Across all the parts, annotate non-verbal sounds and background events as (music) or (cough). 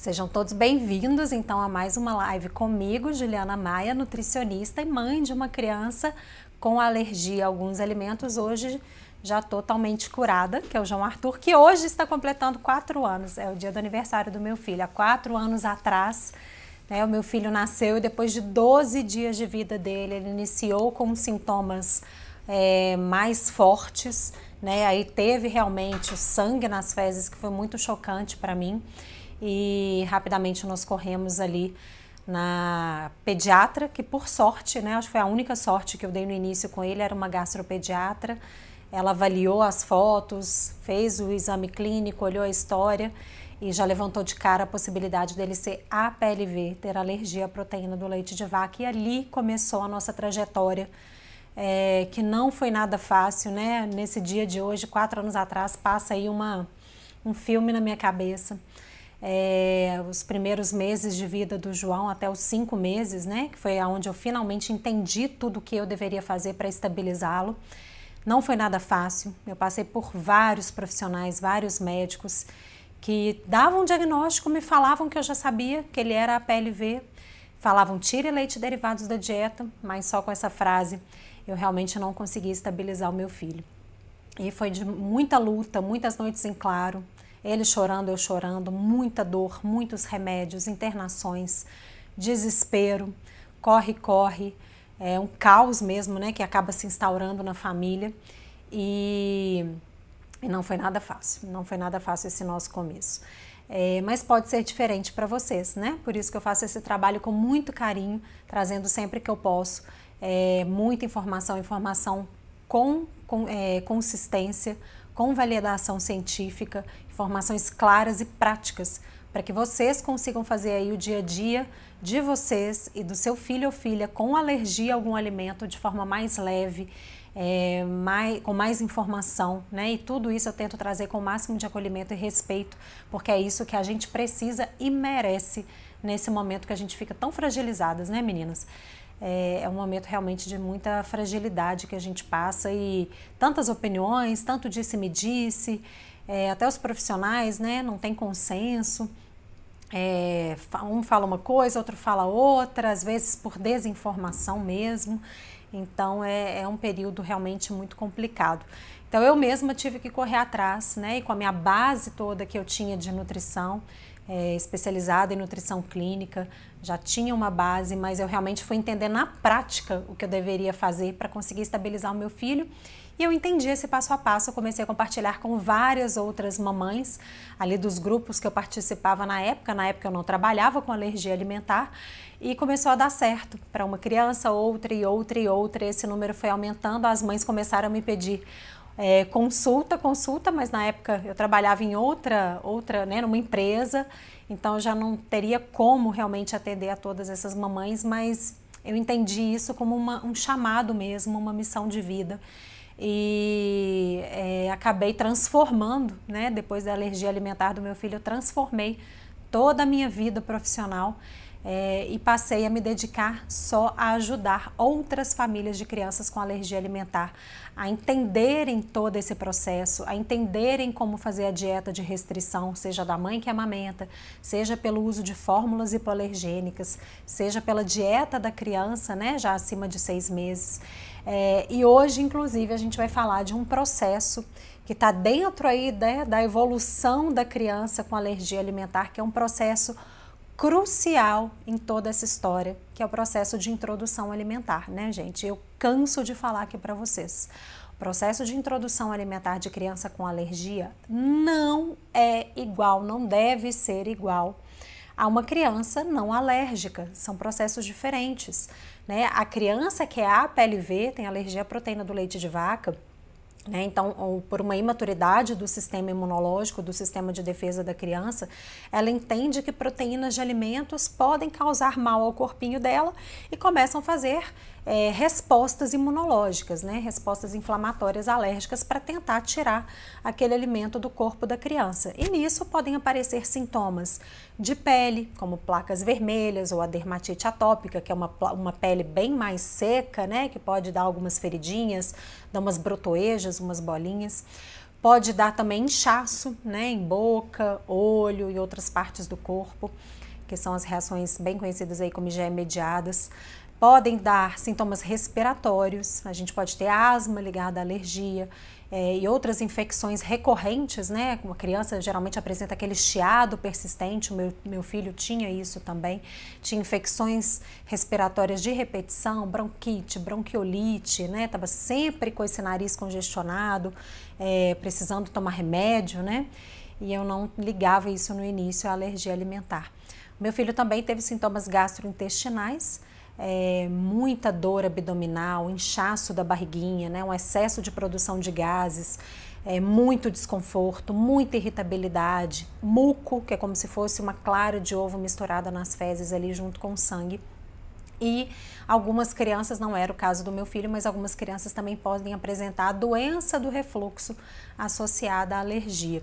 Sejam todos bem-vindos então a mais uma live comigo, Juliana Maia, nutricionista e mãe de uma criança com alergia a alguns alimentos, hoje já totalmente curada, que é o João Arthur, que hoje está completando quatro anos. É o dia do aniversário do meu filho. Há quatro anos atrás, né, o meu filho nasceu e depois de 12 dias de vida dele, ele iniciou com sintomas é, mais fortes, né? Aí teve realmente o sangue nas fezes, que foi muito chocante para mim e rapidamente nós corremos ali na pediatra, que por sorte, né, acho que foi a única sorte que eu dei no início com ele, era uma gastropediatra. Ela avaliou as fotos, fez o exame clínico, olhou a história e já levantou de cara a possibilidade dele ser APLV, ter alergia à proteína do leite de vaca. E ali começou a nossa trajetória, é, que não foi nada fácil, né? Nesse dia de hoje, quatro anos atrás, passa aí uma, um filme na minha cabeça é, os primeiros meses de vida do João, até os cinco meses, né? Que foi aonde eu finalmente entendi tudo o que eu deveria fazer para estabilizá-lo. Não foi nada fácil. Eu passei por vários profissionais, vários médicos que davam um diagnóstico, me falavam que eu já sabia que ele era a PLV, falavam tire leite derivados da dieta, mas só com essa frase eu realmente não conseguia estabilizar o meu filho. E foi de muita luta, muitas noites em claro, ele chorando, eu chorando, muita dor, muitos remédios, internações, desespero, corre, corre, é um caos mesmo, né, que acaba se instaurando na família. E, e não foi nada fácil, não foi nada fácil esse nosso começo. É, mas pode ser diferente para vocês, né? Por isso que eu faço esse trabalho com muito carinho, trazendo sempre que eu posso é, muita informação, informação com, com é, consistência, com validação científica, informações claras e práticas para que vocês consigam fazer aí o dia a dia de vocês e do seu filho ou filha com alergia a algum alimento de forma mais leve, é, mais, com mais informação, né? E tudo isso eu tento trazer com o máximo de acolhimento e respeito, porque é isso que a gente precisa e merece nesse momento que a gente fica tão fragilizadas, né, meninas? é, é um momento realmente de muita fragilidade que a gente passa e tantas opiniões, tanto disse-me-disse, disse, é, até os profissionais, né, não tem consenso. É, um fala uma coisa, outro fala outra, às vezes por desinformação mesmo. Então é, é, um período realmente muito complicado. Então eu mesma tive que correr atrás, né? E com a minha base toda que eu tinha de nutrição, é, especializada em nutrição clínica, já tinha uma base, mas eu realmente fui entender na prática o que eu deveria fazer para conseguir estabilizar o meu filho e eu entendi esse passo a passo, eu comecei a compartilhar com várias outras mamães ali dos grupos que eu participava na época. Na época eu não trabalhava com alergia alimentar e começou a dar certo para uma criança, outra e outra e outra. Esse número foi aumentando, as mães começaram a me pedir é, consulta, consulta, mas na época eu trabalhava em outra, outra, né, numa empresa, então já não teria como realmente atender a todas essas mamães, mas eu entendi isso como uma, um chamado mesmo, uma missão de vida e é, acabei transformando, né? Depois da alergia alimentar do meu filho, eu transformei toda a minha vida profissional é, e passei a me dedicar só a ajudar outras famílias de crianças com alergia alimentar a entenderem todo esse processo, a entenderem como fazer a dieta de restrição, seja da mãe que amamenta, seja pelo uso de fórmulas hipoalergênicas, seja pela dieta da criança, né, já acima de seis meses. É, e hoje, inclusive, a gente vai falar de um processo que está dentro aí né, da evolução da criança com alergia alimentar, que é um processo crucial em toda essa história, que é o processo de introdução alimentar, né, gente? Eu canso de falar aqui para vocês. O processo de introdução alimentar de criança com alergia não é igual, não deve ser igual a uma criança não alérgica. São processos diferentes, né? A criança que é APLV, tem alergia à proteína do leite de vaca, né? Então, ou por uma imaturidade do sistema imunológico, do sistema de defesa da criança, ela entende que proteínas de alimentos podem causar mal ao corpinho dela e começam a fazer é, respostas imunológicas, né? respostas inflamatórias alérgicas para tentar tirar aquele alimento do corpo da criança. E nisso podem aparecer sintomas de pele, como placas vermelhas ou a dermatite atópica, que é uma, uma pele bem mais seca, né? que pode dar algumas feridinhas, dar umas brotoejas, umas bolinhas. Pode dar também inchaço né, em boca, olho e outras partes do corpo, que são as reações bem conhecidas aí como IgE mediadas podem dar sintomas respiratórios, a gente pode ter asma ligada à alergia é, e outras infecções recorrentes, né? Uma criança geralmente apresenta aquele chiado persistente, o meu, meu filho tinha isso também, tinha infecções respiratórias de repetição, bronquite, bronquiolite, né? Tava sempre com esse nariz congestionado, é, precisando tomar remédio, né? E eu não ligava isso no início à alergia alimentar. Meu filho também teve sintomas gastrointestinais, é, muita dor abdominal, inchaço da barriguinha, né, um excesso de produção de gases, é, muito desconforto, muita irritabilidade, muco, que é como se fosse uma clara de ovo misturada nas fezes ali junto com sangue. E algumas crianças, não era o caso do meu filho, mas algumas crianças também podem apresentar a doença do refluxo associada à alergia.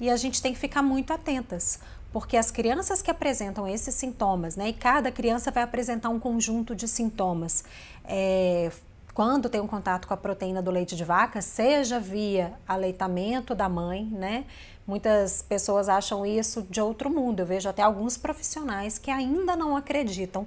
E a gente tem que ficar muito atentas, porque as crianças que apresentam esses sintomas, né, e cada criança vai apresentar um conjunto de sintomas, é, quando tem um contato com a proteína do leite de vaca, seja via aleitamento da mãe, né? Muitas pessoas acham isso de outro mundo. Eu vejo até alguns profissionais que ainda não acreditam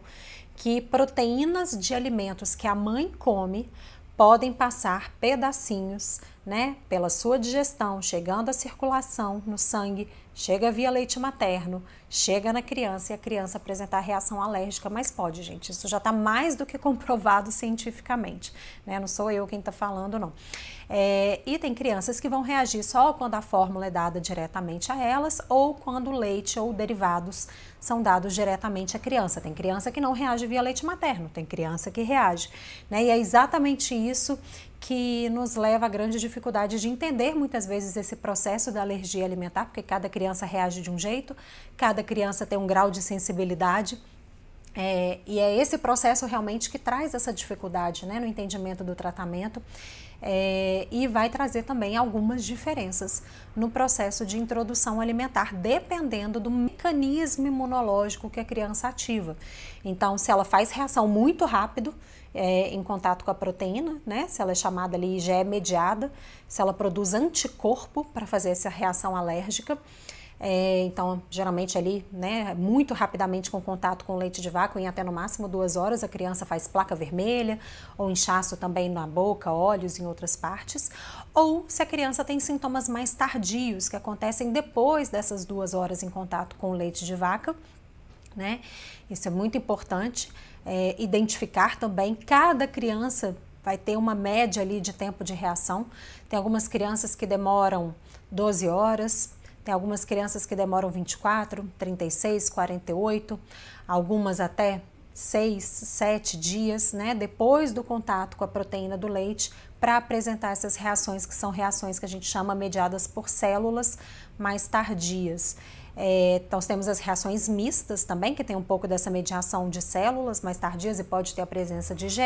que proteínas de alimentos que a mãe come podem passar pedacinhos, né, pela sua digestão, chegando à circulação no sangue, Chega via leite materno, chega na criança e a criança apresentar reação alérgica, mas pode, gente. Isso já está mais do que (laughs) comprovado cientificamente, né? Não sou eu quem está falando, não. É, e tem crianças que vão reagir só quando a fórmula é dada diretamente a elas ou quando leite ou derivados são dados diretamente à criança. Tem criança que não reage via leite materno, tem criança que reage. Né? E é exatamente isso que nos leva a grande dificuldade de entender muitas vezes esse processo da alergia alimentar, porque cada criança reage de um jeito, cada cada criança tem um grau de sensibilidade. É, e é esse processo realmente que traz essa dificuldade né, no entendimento do tratamento é, e vai trazer também algumas diferenças no processo de introdução alimentar, dependendo do mecanismo imunológico que a criança ativa. Então, se ela faz reação muito rápido é, em contato com a proteína, né, se ela é chamada ali IgE mediada, se ela produz anticorpo para fazer essa reação alérgica é, então, geralmente ali, né, muito rapidamente com contato com leite de vaca, em até no máximo duas horas, a criança faz placa vermelha ou inchaço também na boca, olhos, em outras partes. Ou se a criança tem sintomas mais tardios, que acontecem depois dessas duas horas em contato com leite de vaca, né? Isso é muito importante. É, identificar também cada criança vai ter uma média ali de tempo de reação. Tem algumas crianças que demoram 12 horas, tem algumas crianças que demoram 24, 36, 48, algumas até 6, 7 dias, né, depois do contato com a proteína do leite, para apresentar essas reações que são reações que a gente chama mediadas por células mais tardias. É, nós temos as reações mistas também, que tem um pouco dessa mediação de células mais tardias e pode ter a presença de GE,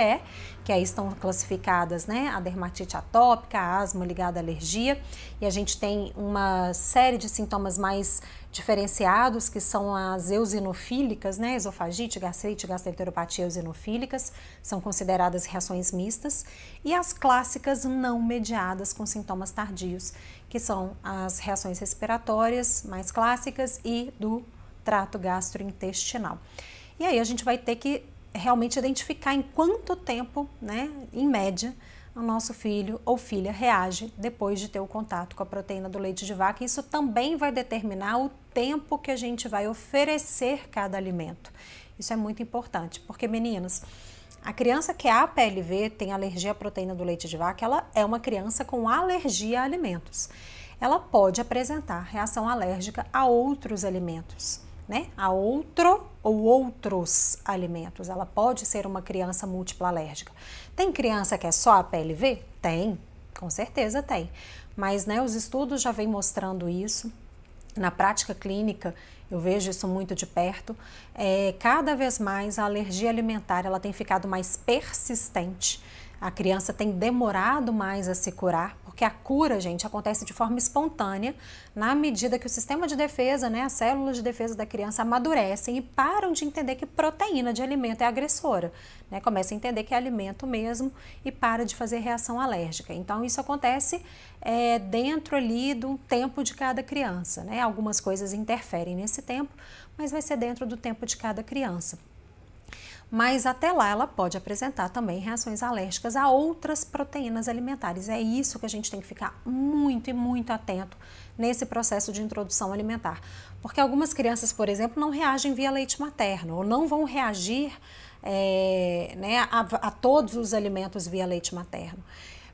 que aí estão classificadas né, a dermatite atópica, a asma ligada à alergia, e a gente tem uma série de sintomas mais diferenciados, que são as eosinofílicas, né? esofagite, gastrite, gastroenteropatia eosinofílicas, são consideradas reações mistas, e as clássicas não mediadas com sintomas tardios, que são as reações respiratórias mais clássicas e do trato gastrointestinal. E aí a gente vai ter que realmente identificar em quanto tempo, né, em média, o nosso filho ou filha reage depois de ter o contato com a proteína do leite de vaca. Isso também vai determinar o tempo que a gente vai oferecer cada alimento. Isso é muito importante, porque meninas, a criança que é APLV, tem alergia à proteína do leite de vaca, ela é uma criança com alergia a alimentos. Ela pode apresentar reação alérgica a outros alimentos. Né, a outro ou outros alimentos. Ela pode ser uma criança múltipla alérgica. Tem criança que é só a PLV? Tem, com certeza tem. Mas né, os estudos já vêm mostrando isso. Na prática clínica, eu vejo isso muito de perto. É, cada vez mais a alergia alimentar ela tem ficado mais persistente. A criança tem demorado mais a se curar porque a cura, gente, acontece de forma espontânea na medida que o sistema de defesa, né, as células de defesa da criança amadurecem e param de entender que proteína de alimento é agressora. Né? Começa a entender que é alimento mesmo e para de fazer reação alérgica. Então, isso acontece é, dentro ali do tempo de cada criança. Né? Algumas coisas interferem nesse tempo, mas vai ser dentro do tempo de cada criança mas até lá ela pode apresentar também reações alérgicas a outras proteínas alimentares. É isso que a gente tem que ficar muito e muito atento nesse processo de introdução alimentar. Porque algumas crianças, por exemplo, não reagem via leite materno ou não vão reagir é, né, a, a todos os alimentos via leite materno.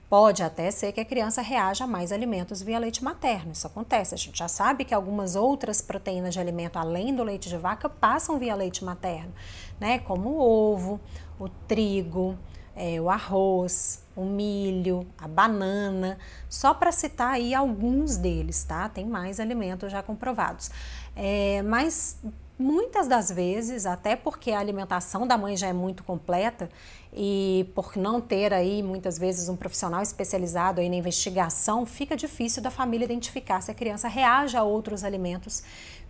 Pode até ser que a criança reaja a mais alimentos via leite materno, isso acontece. A gente já sabe que algumas outras proteínas de alimento, além do leite de vaca, passam via leite materno, né? Como o ovo, o trigo, é, o arroz, o milho, a banana, só para citar aí alguns deles, tá? Tem mais alimentos já comprovados. É, mas Muitas das vezes, até porque a alimentação da mãe já é muito completa e por não ter aí muitas vezes um profissional especializado aí na investigação, fica difícil da família identificar se a criança reage a outros alimentos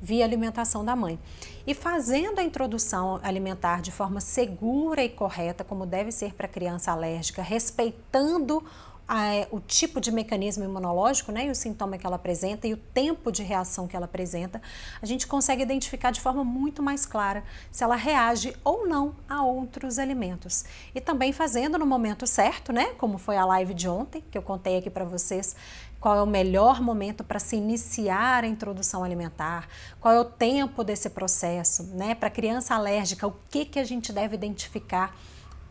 via alimentação da mãe. E fazendo a introdução alimentar de forma segura e correta, como deve ser para criança alérgica, respeitando a, é, o tipo de mecanismo imunológico né, e o sintoma que ela apresenta e o tempo de reação que ela apresenta, a gente consegue identificar de forma muito mais clara se ela reage ou não a outros alimentos. E também fazendo no momento certo, né, como foi a live de ontem, que eu contei aqui para vocês qual é o melhor momento para se iniciar a introdução alimentar, qual é o tempo desse processo, né, para criança alérgica, o que, que a gente deve identificar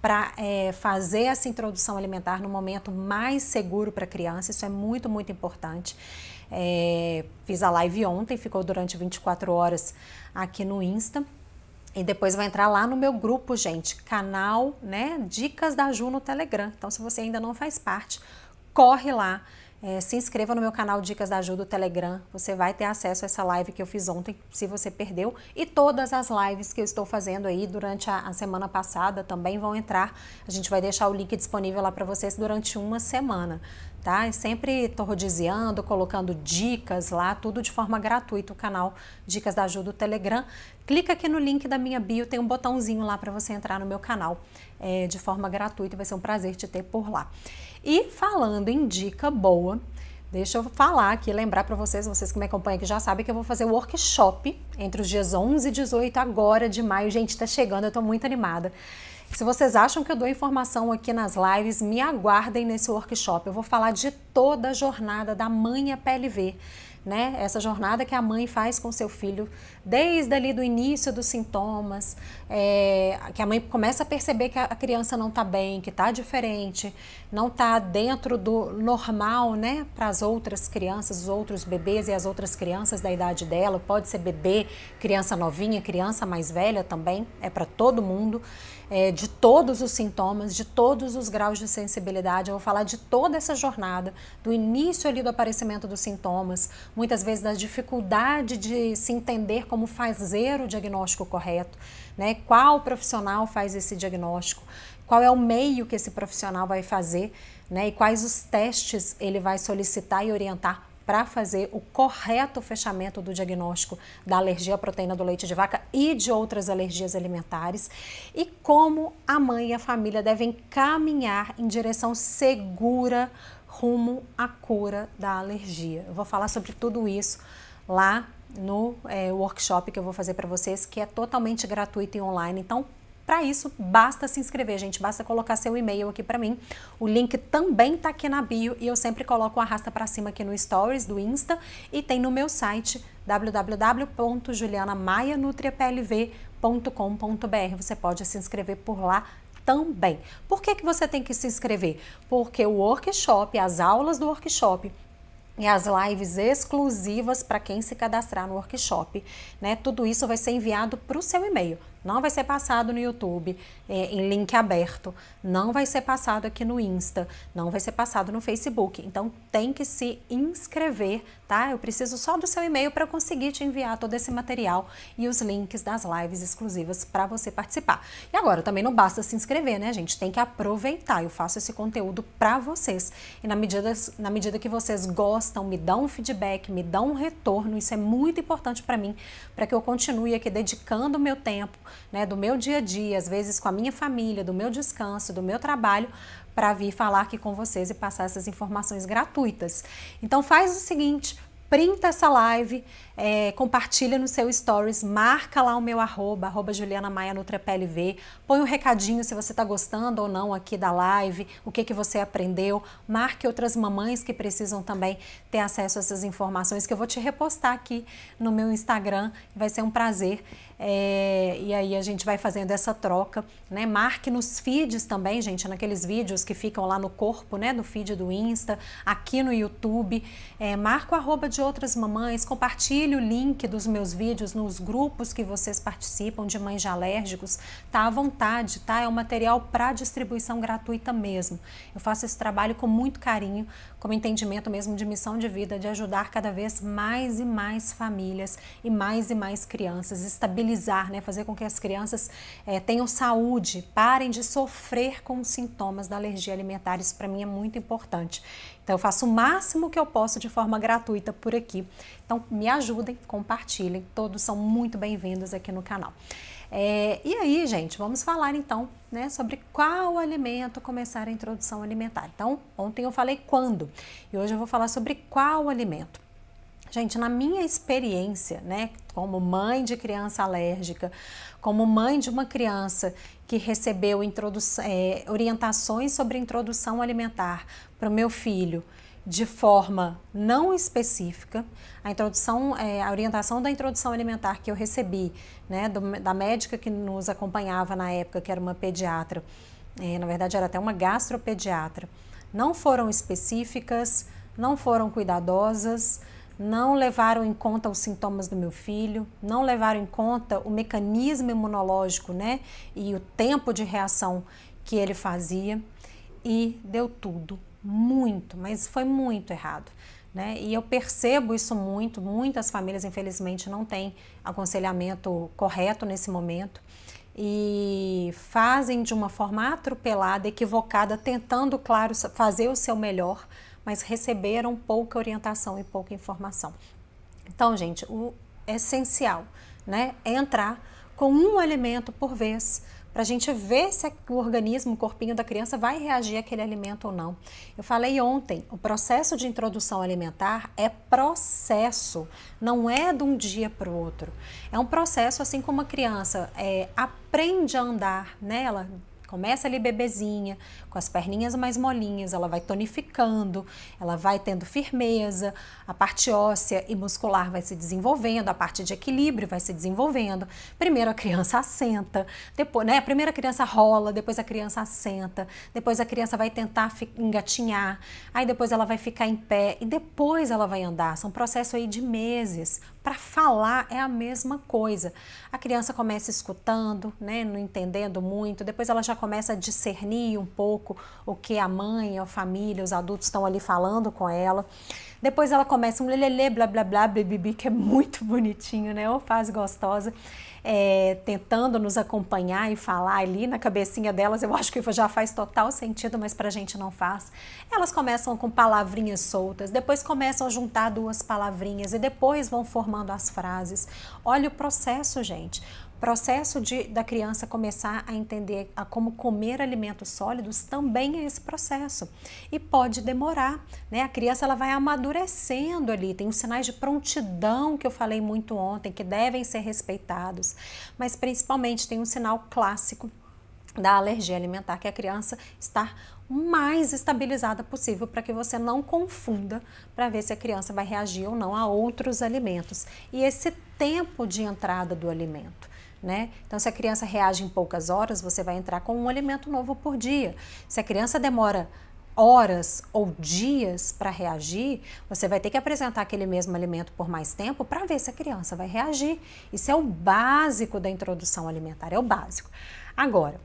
para é, fazer essa introdução alimentar no momento mais seguro para a criança. Isso é muito, muito importante. É, fiz a live ontem, ficou durante 24 horas aqui no Insta. E depois vai entrar lá no meu grupo, gente, canal, né? Dicas da Ju no Telegram. Então, se você ainda não faz parte, corre lá é, se inscreva no meu canal Dicas da Ajuda do Telegram. Você vai ter acesso a essa live que eu fiz ontem, se você perdeu, e todas as lives que eu estou fazendo aí durante a, a semana passada também vão entrar. A gente vai deixar o link disponível lá para vocês durante uma semana tá? E sempre tordiziando, colocando dicas lá, tudo de forma gratuita, o canal Dicas da Ajuda do Telegram. Clica aqui no link da minha bio, tem um botãozinho lá para você entrar no meu canal é, de forma gratuita, vai ser um prazer te ter por lá. E falando em dica boa, Deixa eu falar aqui, lembrar para vocês, vocês que me acompanham que já sabem que eu vou fazer o workshop entre os dias 11 e 18 agora de maio. Gente, está chegando, eu estou muito animada. Se vocês acham que eu dou informação aqui nas lives, me aguardem nesse workshop. Eu vou falar de toda a jornada da mãe a PLV. Né? Essa jornada que a mãe faz com seu filho, desde ali do início dos sintomas, é, que a mãe começa a perceber que a criança não está bem, que está diferente, não está dentro do normal, né, para as outras crianças, os outros bebês e as outras crianças da idade dela. Pode ser bebê, criança novinha, criança mais velha também, é para todo mundo, é, de todos os sintomas, de todos os graus de sensibilidade. Eu vou falar de toda essa jornada, do início ali do aparecimento dos sintomas, muitas vezes da dificuldade de se entender como fazer o diagnóstico correto né? Qual profissional faz esse diagnóstico? Qual é o meio que esse profissional vai fazer, né? E quais os testes ele vai solicitar e orientar para fazer o correto fechamento do diagnóstico da alergia à proteína do leite de vaca e de outras alergias alimentares e como a mãe e a família devem caminhar em direção segura rumo à cura da alergia. Eu vou falar sobre tudo isso lá no é, workshop que eu vou fazer para vocês, que é totalmente gratuito e online. Então, para isso, basta se inscrever, gente. Basta colocar seu e-mail aqui para mim. O link também tá aqui na bio e eu sempre coloco o arrasta para cima aqui no Stories do Insta e tem no meu site www.julianamaianutriaplv.com.br. Você pode se inscrever por lá também. Por que, que você tem que se inscrever? Porque o workshop, as aulas do workshop, e as lives exclusivas para quem se cadastrar no workshop. Né? Tudo isso vai ser enviado para o seu e-mail não vai ser passado no YouTube é, em link aberto. Não vai ser passado aqui no Insta. Não vai ser passado no Facebook. Então tem que se inscrever, tá? Eu preciso só do seu e-mail para conseguir te enviar todo esse material e os links das lives exclusivas para você participar. E agora também não basta se inscrever, né, gente? Tem que aproveitar. Eu faço esse conteúdo para vocês. E na medida, na medida que vocês gostam, me dão um feedback, me dão um retorno, isso é muito importante para mim, para que eu continue aqui dedicando o meu tempo né, do meu dia a dia, às vezes com a minha família, do meu descanso, do meu trabalho, para vir falar aqui com vocês e passar essas informações gratuitas. Então faz o seguinte, printa essa live, é, compartilha no seu stories, marca lá o meu arroba, arroba Juliana Maia NutraPLV, põe um recadinho se você está gostando ou não aqui da live, o que, que você aprendeu, marque outras mamães que precisam também ter acesso a essas informações que eu vou te repostar aqui no meu Instagram, vai ser um prazer é, e aí a gente vai fazendo essa troca, né? Marque nos feeds também, gente, naqueles vídeos que ficam lá no corpo, né? Do feed do Insta, aqui no YouTube. É, marca o arroba de outras mamães, compartilhe o link dos meus vídeos nos grupos que vocês participam de mães de alérgicos. Tá à vontade, tá? É um material para distribuição gratuita mesmo. Eu faço esse trabalho com muito carinho, como entendimento mesmo de missão de vida, de ajudar cada vez mais e mais famílias e mais e mais crianças, estabilizar, né, fazer com que as crianças é, tenham saúde, parem de sofrer com os sintomas da alergia alimentar. Isso para mim é muito importante. Então, eu faço o máximo que eu posso de forma gratuita por aqui. Então, me ajudem, compartilhem. Todos são muito bem-vindos aqui no canal. É, e aí, gente, vamos falar então né, sobre qual alimento começar a introdução alimentar. Então, ontem eu falei quando e hoje eu vou falar sobre qual alimento. Gente, na minha experiência, né, como mãe de criança alérgica, como mãe de uma criança que recebeu é, orientações sobre introdução alimentar para o meu filho, de forma não específica. A introdução, é, a orientação da introdução alimentar que eu recebi, né, do, da médica que nos acompanhava na época, que era uma pediatra, é, na verdade era até uma gastropediatra, não foram específicas, não foram cuidadosas, não levaram em conta os sintomas do meu filho, não levaram em conta o mecanismo imunológico, né, e o tempo de reação que ele fazia e deu tudo muito, mas foi muito errado. Né? E eu percebo isso muito, muitas famílias infelizmente não têm aconselhamento correto nesse momento e fazem de uma forma atropelada, equivocada, tentando, claro, fazer o seu melhor, mas receberam pouca orientação e pouca informação. Então, gente, o essencial né, é entrar com um elemento por vez para a gente ver se o organismo, o corpinho da criança vai reagir àquele alimento ou não. Eu falei ontem, o processo de introdução alimentar é processo, não é de um dia para o outro. É um processo assim como a criança é, aprende a andar nela. Né? Começa ali bebezinha, com as perninhas mais molinhas, ela vai tonificando, ela vai tendo firmeza, a parte óssea e muscular vai se desenvolvendo, a parte de equilíbrio vai se desenvolvendo. Primeiro a criança assenta, depois, né? Primeiro a criança rola, depois a criança assenta, depois a criança vai tentar engatinhar, aí depois ela vai ficar em pé e depois ela vai andar. São processos aí de meses. Para falar é a mesma coisa. A criança começa escutando, né? Não entendendo muito, depois ela já começa a discernir um pouco o que a mãe, a família, os adultos estão ali falando com ela. Depois ela começa um lelele, blá blá blá, bibibi, que é muito bonitinho, né? Ou faz gostosa, é, tentando nos acompanhar e falar ali na cabecinha delas. Eu acho que já faz total sentido, mas pra gente não faz. Elas começam com palavrinhas soltas, depois começam a juntar duas palavrinhas e depois vão formando as frases. Olha o processo, gente processo de, da criança começar a entender a como comer alimentos sólidos também é esse processo e pode demorar, né? A criança ela vai amadurecendo ali, tem os sinais de prontidão que eu falei muito ontem que devem ser respeitados, mas principalmente tem um sinal clássico da alergia alimentar que é a criança está mais estabilizada possível para que você não confunda para ver se a criança vai reagir ou não a outros alimentos. E esse tempo de entrada do alimento né? Então, se a criança reage em poucas horas, você vai entrar com um alimento novo por dia. Se a criança demora horas ou dias para reagir, você vai ter que apresentar aquele mesmo alimento por mais tempo para ver se a criança vai reagir. Isso é o básico da introdução alimentar, é o básico. Agora,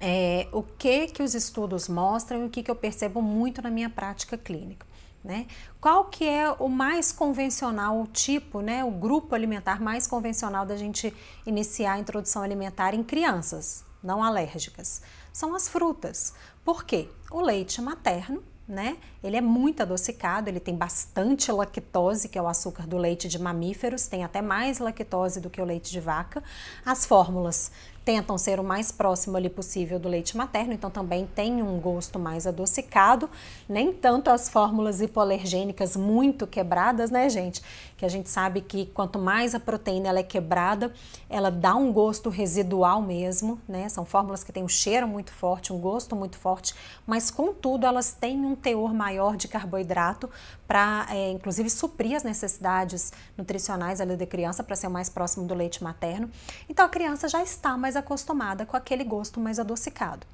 é, o que que os estudos mostram e o que, que eu percebo muito na minha prática clínica? Né? Qual que é o mais convencional, o tipo, né, o grupo alimentar mais convencional da gente iniciar a introdução alimentar em crianças não alérgicas? São as frutas. Por quê? O leite materno, né? Ele é muito adocicado, ele tem bastante lactose, que é o açúcar do leite de mamíferos, tem até mais lactose do que o leite de vaca. As fórmulas tentam ser o mais próximo ali possível do leite materno, então também tem um gosto mais adocicado, nem tanto as fórmulas hipoalergênicas muito quebradas, né, gente? que a gente sabe que quanto mais a proteína ela é quebrada, ela dá um gosto residual mesmo, né? São fórmulas que têm um cheiro muito forte, um gosto muito forte, mas contudo elas têm um teor maior de carboidrato para, é, inclusive, suprir as necessidades nutricionais ali da criança para ser mais próximo do leite materno. Então a criança já está mais acostumada com aquele gosto mais adocicado.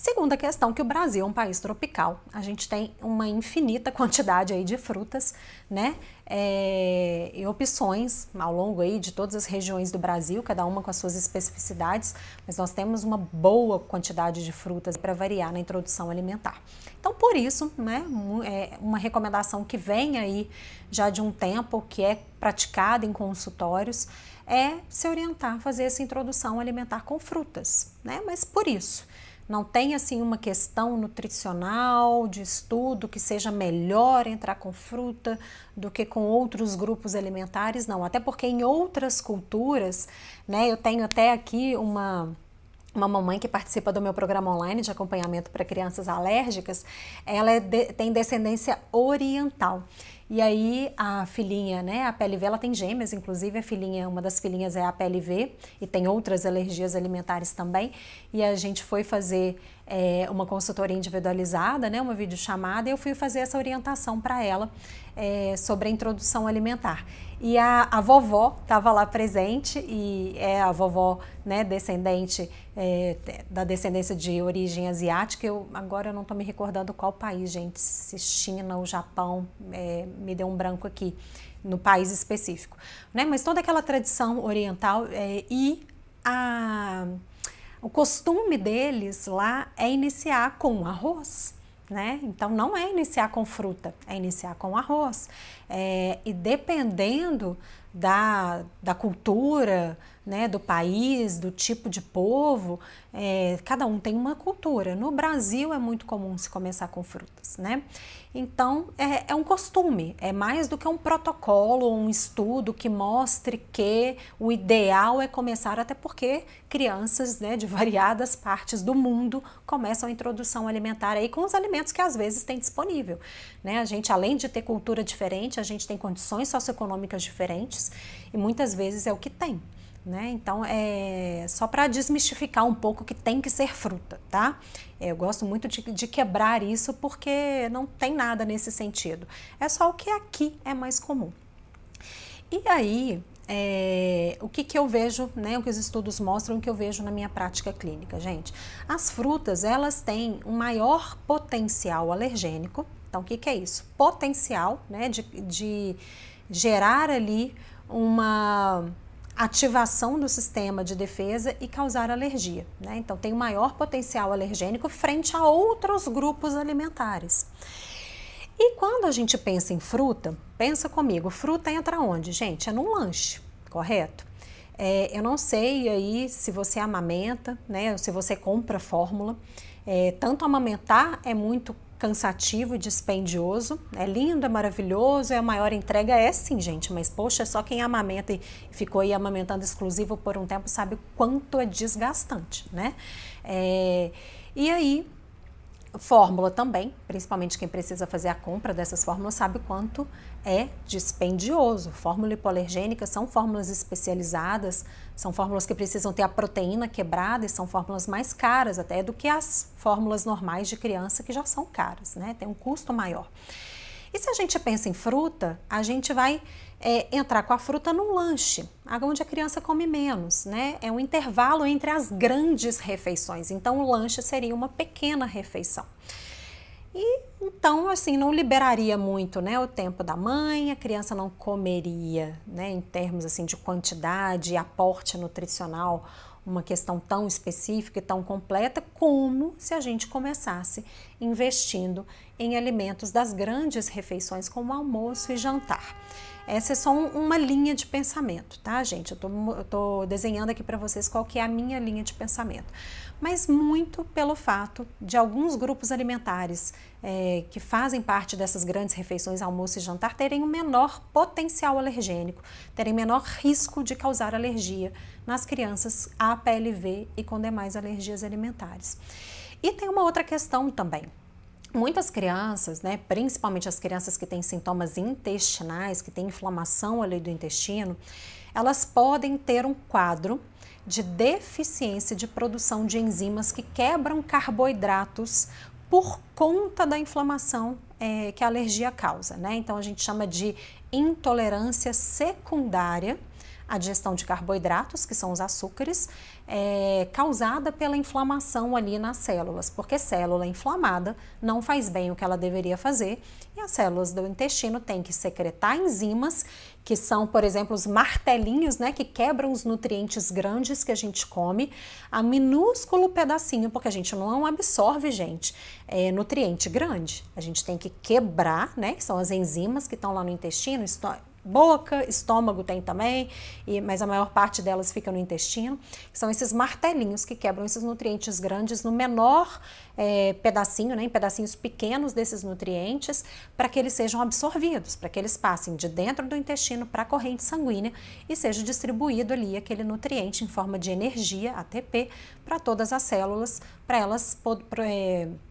Segunda questão, que o Brasil é um país tropical. A gente tem uma infinita quantidade aí de frutas, né? É, e opções ao longo aí de todas as regiões do Brasil, cada uma com as suas especificidades, mas nós temos uma boa quantidade de frutas para variar na introdução alimentar. Então, por isso, né, é uma recomendação que vem aí já de um tempo, que é praticada em consultórios, é se orientar a fazer essa introdução alimentar com frutas, né? Mas por isso, não tem assim uma questão nutricional de estudo que seja melhor entrar com fruta do que com outros grupos alimentares, não. Até porque em outras culturas, né, eu tenho até aqui uma uma mamãe que participa do meu programa online de acompanhamento para crianças alérgicas, ela é de, tem descendência oriental. E aí a filhinha, né, a PLV, ela tem gêmeas, inclusive a filhinha, uma das filhinhas é a PLV e tem outras alergias alimentares também. E a gente foi fazer é, uma consultoria individualizada, né, uma videochamada, e eu fui fazer essa orientação para ela é, sobre a introdução alimentar. E a, a vovó estava lá presente e é a vovó né, descendente é, da descendência de origem asiática. Eu agora eu não estou me recordando qual país, gente, se China ou Japão, é, me deu um branco aqui, no país específico. Né? Mas toda aquela tradição oriental é, e a, o costume deles lá é iniciar com arroz. Né? Então não é iniciar com fruta, é iniciar com arroz. É, e dependendo da, da cultura, né, do país, do tipo de povo, é, cada um tem uma cultura. No Brasil é muito comum se começar com frutas, né? Então é, é, um costume, é mais do que um protocolo, um estudo que mostre que o ideal é começar, até porque crianças né, de (laughs) variadas partes do mundo começam a introdução alimentar aí com os alimentos que às vezes tem disponível. Né? A gente, além de ter cultura diferente, a gente tem condições socioeconômicas diferentes e muitas vezes é o que tem. Né? Então, é só para desmistificar um pouco que tem que ser fruta, tá? Eu gosto muito de, de, quebrar isso porque não tem nada nesse sentido. É só o que aqui é mais comum. E aí, é, o que, que eu vejo, né? O que os estudos mostram, o que eu vejo na minha prática clínica, gente. As frutas, elas têm um maior potencial alergênico. Então, o que, que é isso? Potencial, né? De, de gerar ali uma ativação do sistema de defesa e causar alergia. Né? Então, tem um maior potencial alergênico frente a outros grupos alimentares. E quando a gente pensa em fruta, pensa comigo, fruta entra onde? Gente, é no lanche, correto? É, eu não sei aí se você amamenta, né? Se você compra fórmula. É, tanto amamentar é muito cansativo e dispendioso. É lindo, é maravilhoso, é a maior entrega, é sim, gente, mas poxa, só quem amamenta e ficou aí amamentando exclusivo por um tempo sabe o quanto é desgastante, né? É, e aí Fórmula também, principalmente quem precisa fazer a compra dessas fórmulas sabe quanto é dispendioso. Fórmula hipoalergênica são fórmulas especializadas, são fórmulas que precisam ter a proteína quebrada e são fórmulas mais caras até do que as fórmulas normais de criança que já são caras, né? Tem um custo maior. E se a gente pensa em fruta, a gente vai é, entrar com a fruta num lanche, onde a criança come menos, né? É um intervalo entre as grandes refeições. Então, o lanche seria uma pequena refeição. E então, assim, não liberaria muito, né, o tempo da mãe, a criança não comeria, né, em termos assim de quantidade e aporte nutricional, uma questão tão específica e tão completa como se a gente começasse investindo em alimentos das grandes refeições como almoço e jantar. Essa é só um, uma linha de pensamento, tá, gente? Eu estou desenhando aqui para vocês qual que é a minha linha de pensamento. Mas muito pelo fato de alguns grupos alimentares é, que fazem parte dessas grandes refeições, almoço e jantar, terem um menor potencial alergênico, terem menor risco de causar alergia nas crianças a PLV e com demais alergias alimentares. E tem uma outra questão também, Muitas crianças, né, principalmente as crianças que têm sintomas intestinais, que têm inflamação ali do intestino, elas podem ter um quadro de deficiência de produção de enzimas que quebram carboidratos por conta da inflamação é, que a alergia causa. Né? Então a gente chama de intolerância secundária a digestão de carboidratos, que são os açúcares, é, causada pela inflamação ali nas células, porque célula inflamada não faz bem o que ela deveria fazer e as células do intestino têm que secretar enzimas, que são, por exemplo, os martelinhos, né, que quebram os nutrientes grandes que a gente come a minúsculo pedacinho, porque a gente não absorve, gente, é, nutriente grande. A gente tem que quebrar, né, que são as enzimas que estão lá no intestino, boca, estômago tem também, e, mas a maior parte delas fica no intestino. São esses martelinhos que quebram esses nutrientes grandes no menor é, pedacinho, né, em pedacinhos pequenos desses nutrientes, para que eles sejam absorvidos, para que eles passem de dentro do intestino para a corrente sanguínea e seja distribuído ali aquele nutriente em forma de energia, ATP, para todas as células, para elas poderem. é,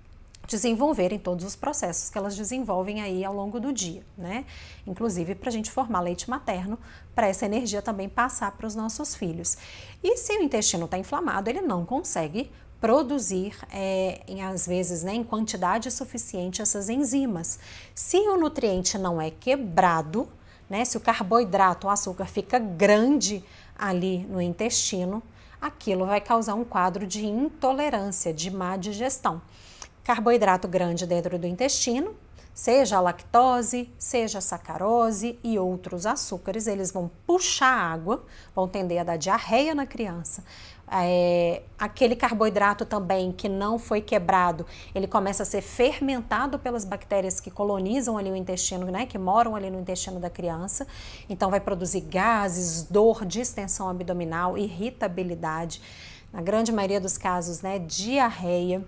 desenvolverem todos os processos que elas desenvolvem aí ao longo do dia, né? Inclusive para a gente formar leite materno, para essa energia também passar para os nossos filhos. E se o intestino está inflamado, ele não consegue produzir, é, em, às vezes, né, em quantidade suficiente essas enzimas. Se o nutriente não é quebrado, né, se o carboidrato, o açúcar fica grande ali no intestino, aquilo vai causar um quadro de intolerância, de má digestão carboidrato grande dentro do intestino, seja a lactose, seja a sacarose e outros açúcares, eles vão puxar água, vão tender a dar diarreia na criança. É, aquele carboidrato também que não foi quebrado, ele começa a ser fermentado pelas bactérias que colonizam ali o intestino, né, que moram ali no intestino da criança. Então vai produzir gases, dor, distensão abdominal, irritabilidade, na grande maioria dos casos, né, diarreia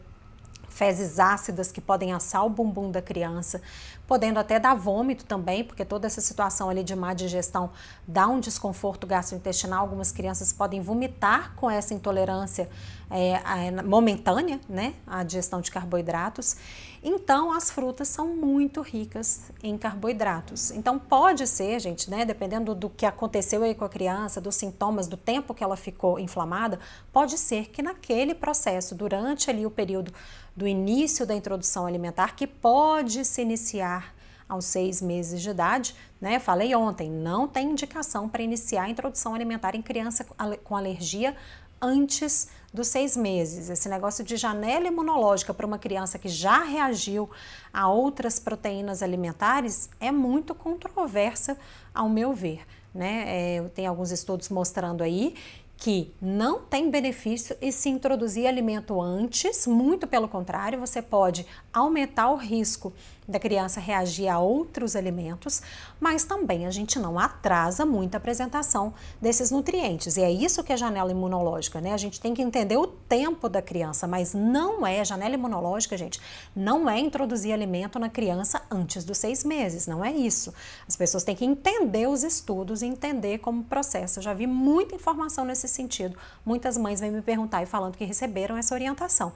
fezes ácidas que podem assar o bumbum da criança, podendo até dar vômito também, porque toda essa situação ali de má digestão dá um desconforto gastrointestinal. Algumas crianças podem vomitar com essa intolerância é, momentânea, né, à digestão de carboidratos. Então, as frutas são muito ricas em carboidratos. Então, pode ser, gente, né, dependendo do que aconteceu aí com a criança, dos sintomas, do tempo que ela ficou inflamada, pode ser que naquele processo, durante ali o período do início da introdução alimentar que pode se iniciar aos seis meses de idade, né? Falei ontem, não tem indicação para iniciar a introdução alimentar em criança com alergia antes dos seis meses. Esse negócio de janela imunológica para uma criança que já reagiu a outras proteínas alimentares é muito controversa, ao meu ver. Né? É, tem alguns estudos mostrando aí que não tem benefício e se introduzir alimento antes, muito pelo contrário, você pode aumentar o risco da criança reagir a outros alimentos, mas também a gente não atrasa muito a apresentação desses nutrientes. E é isso que é janela imunológica, né? A gente tem que entender o tempo da criança, mas não é janela imunológica, gente, não é introduzir alimento na criança antes dos seis meses, não é isso. As pessoas têm que entender os estudos e entender como processo. Eu já vi muita informação nesse sentido. Muitas mães vêm me perguntar e falando que receberam essa orientação.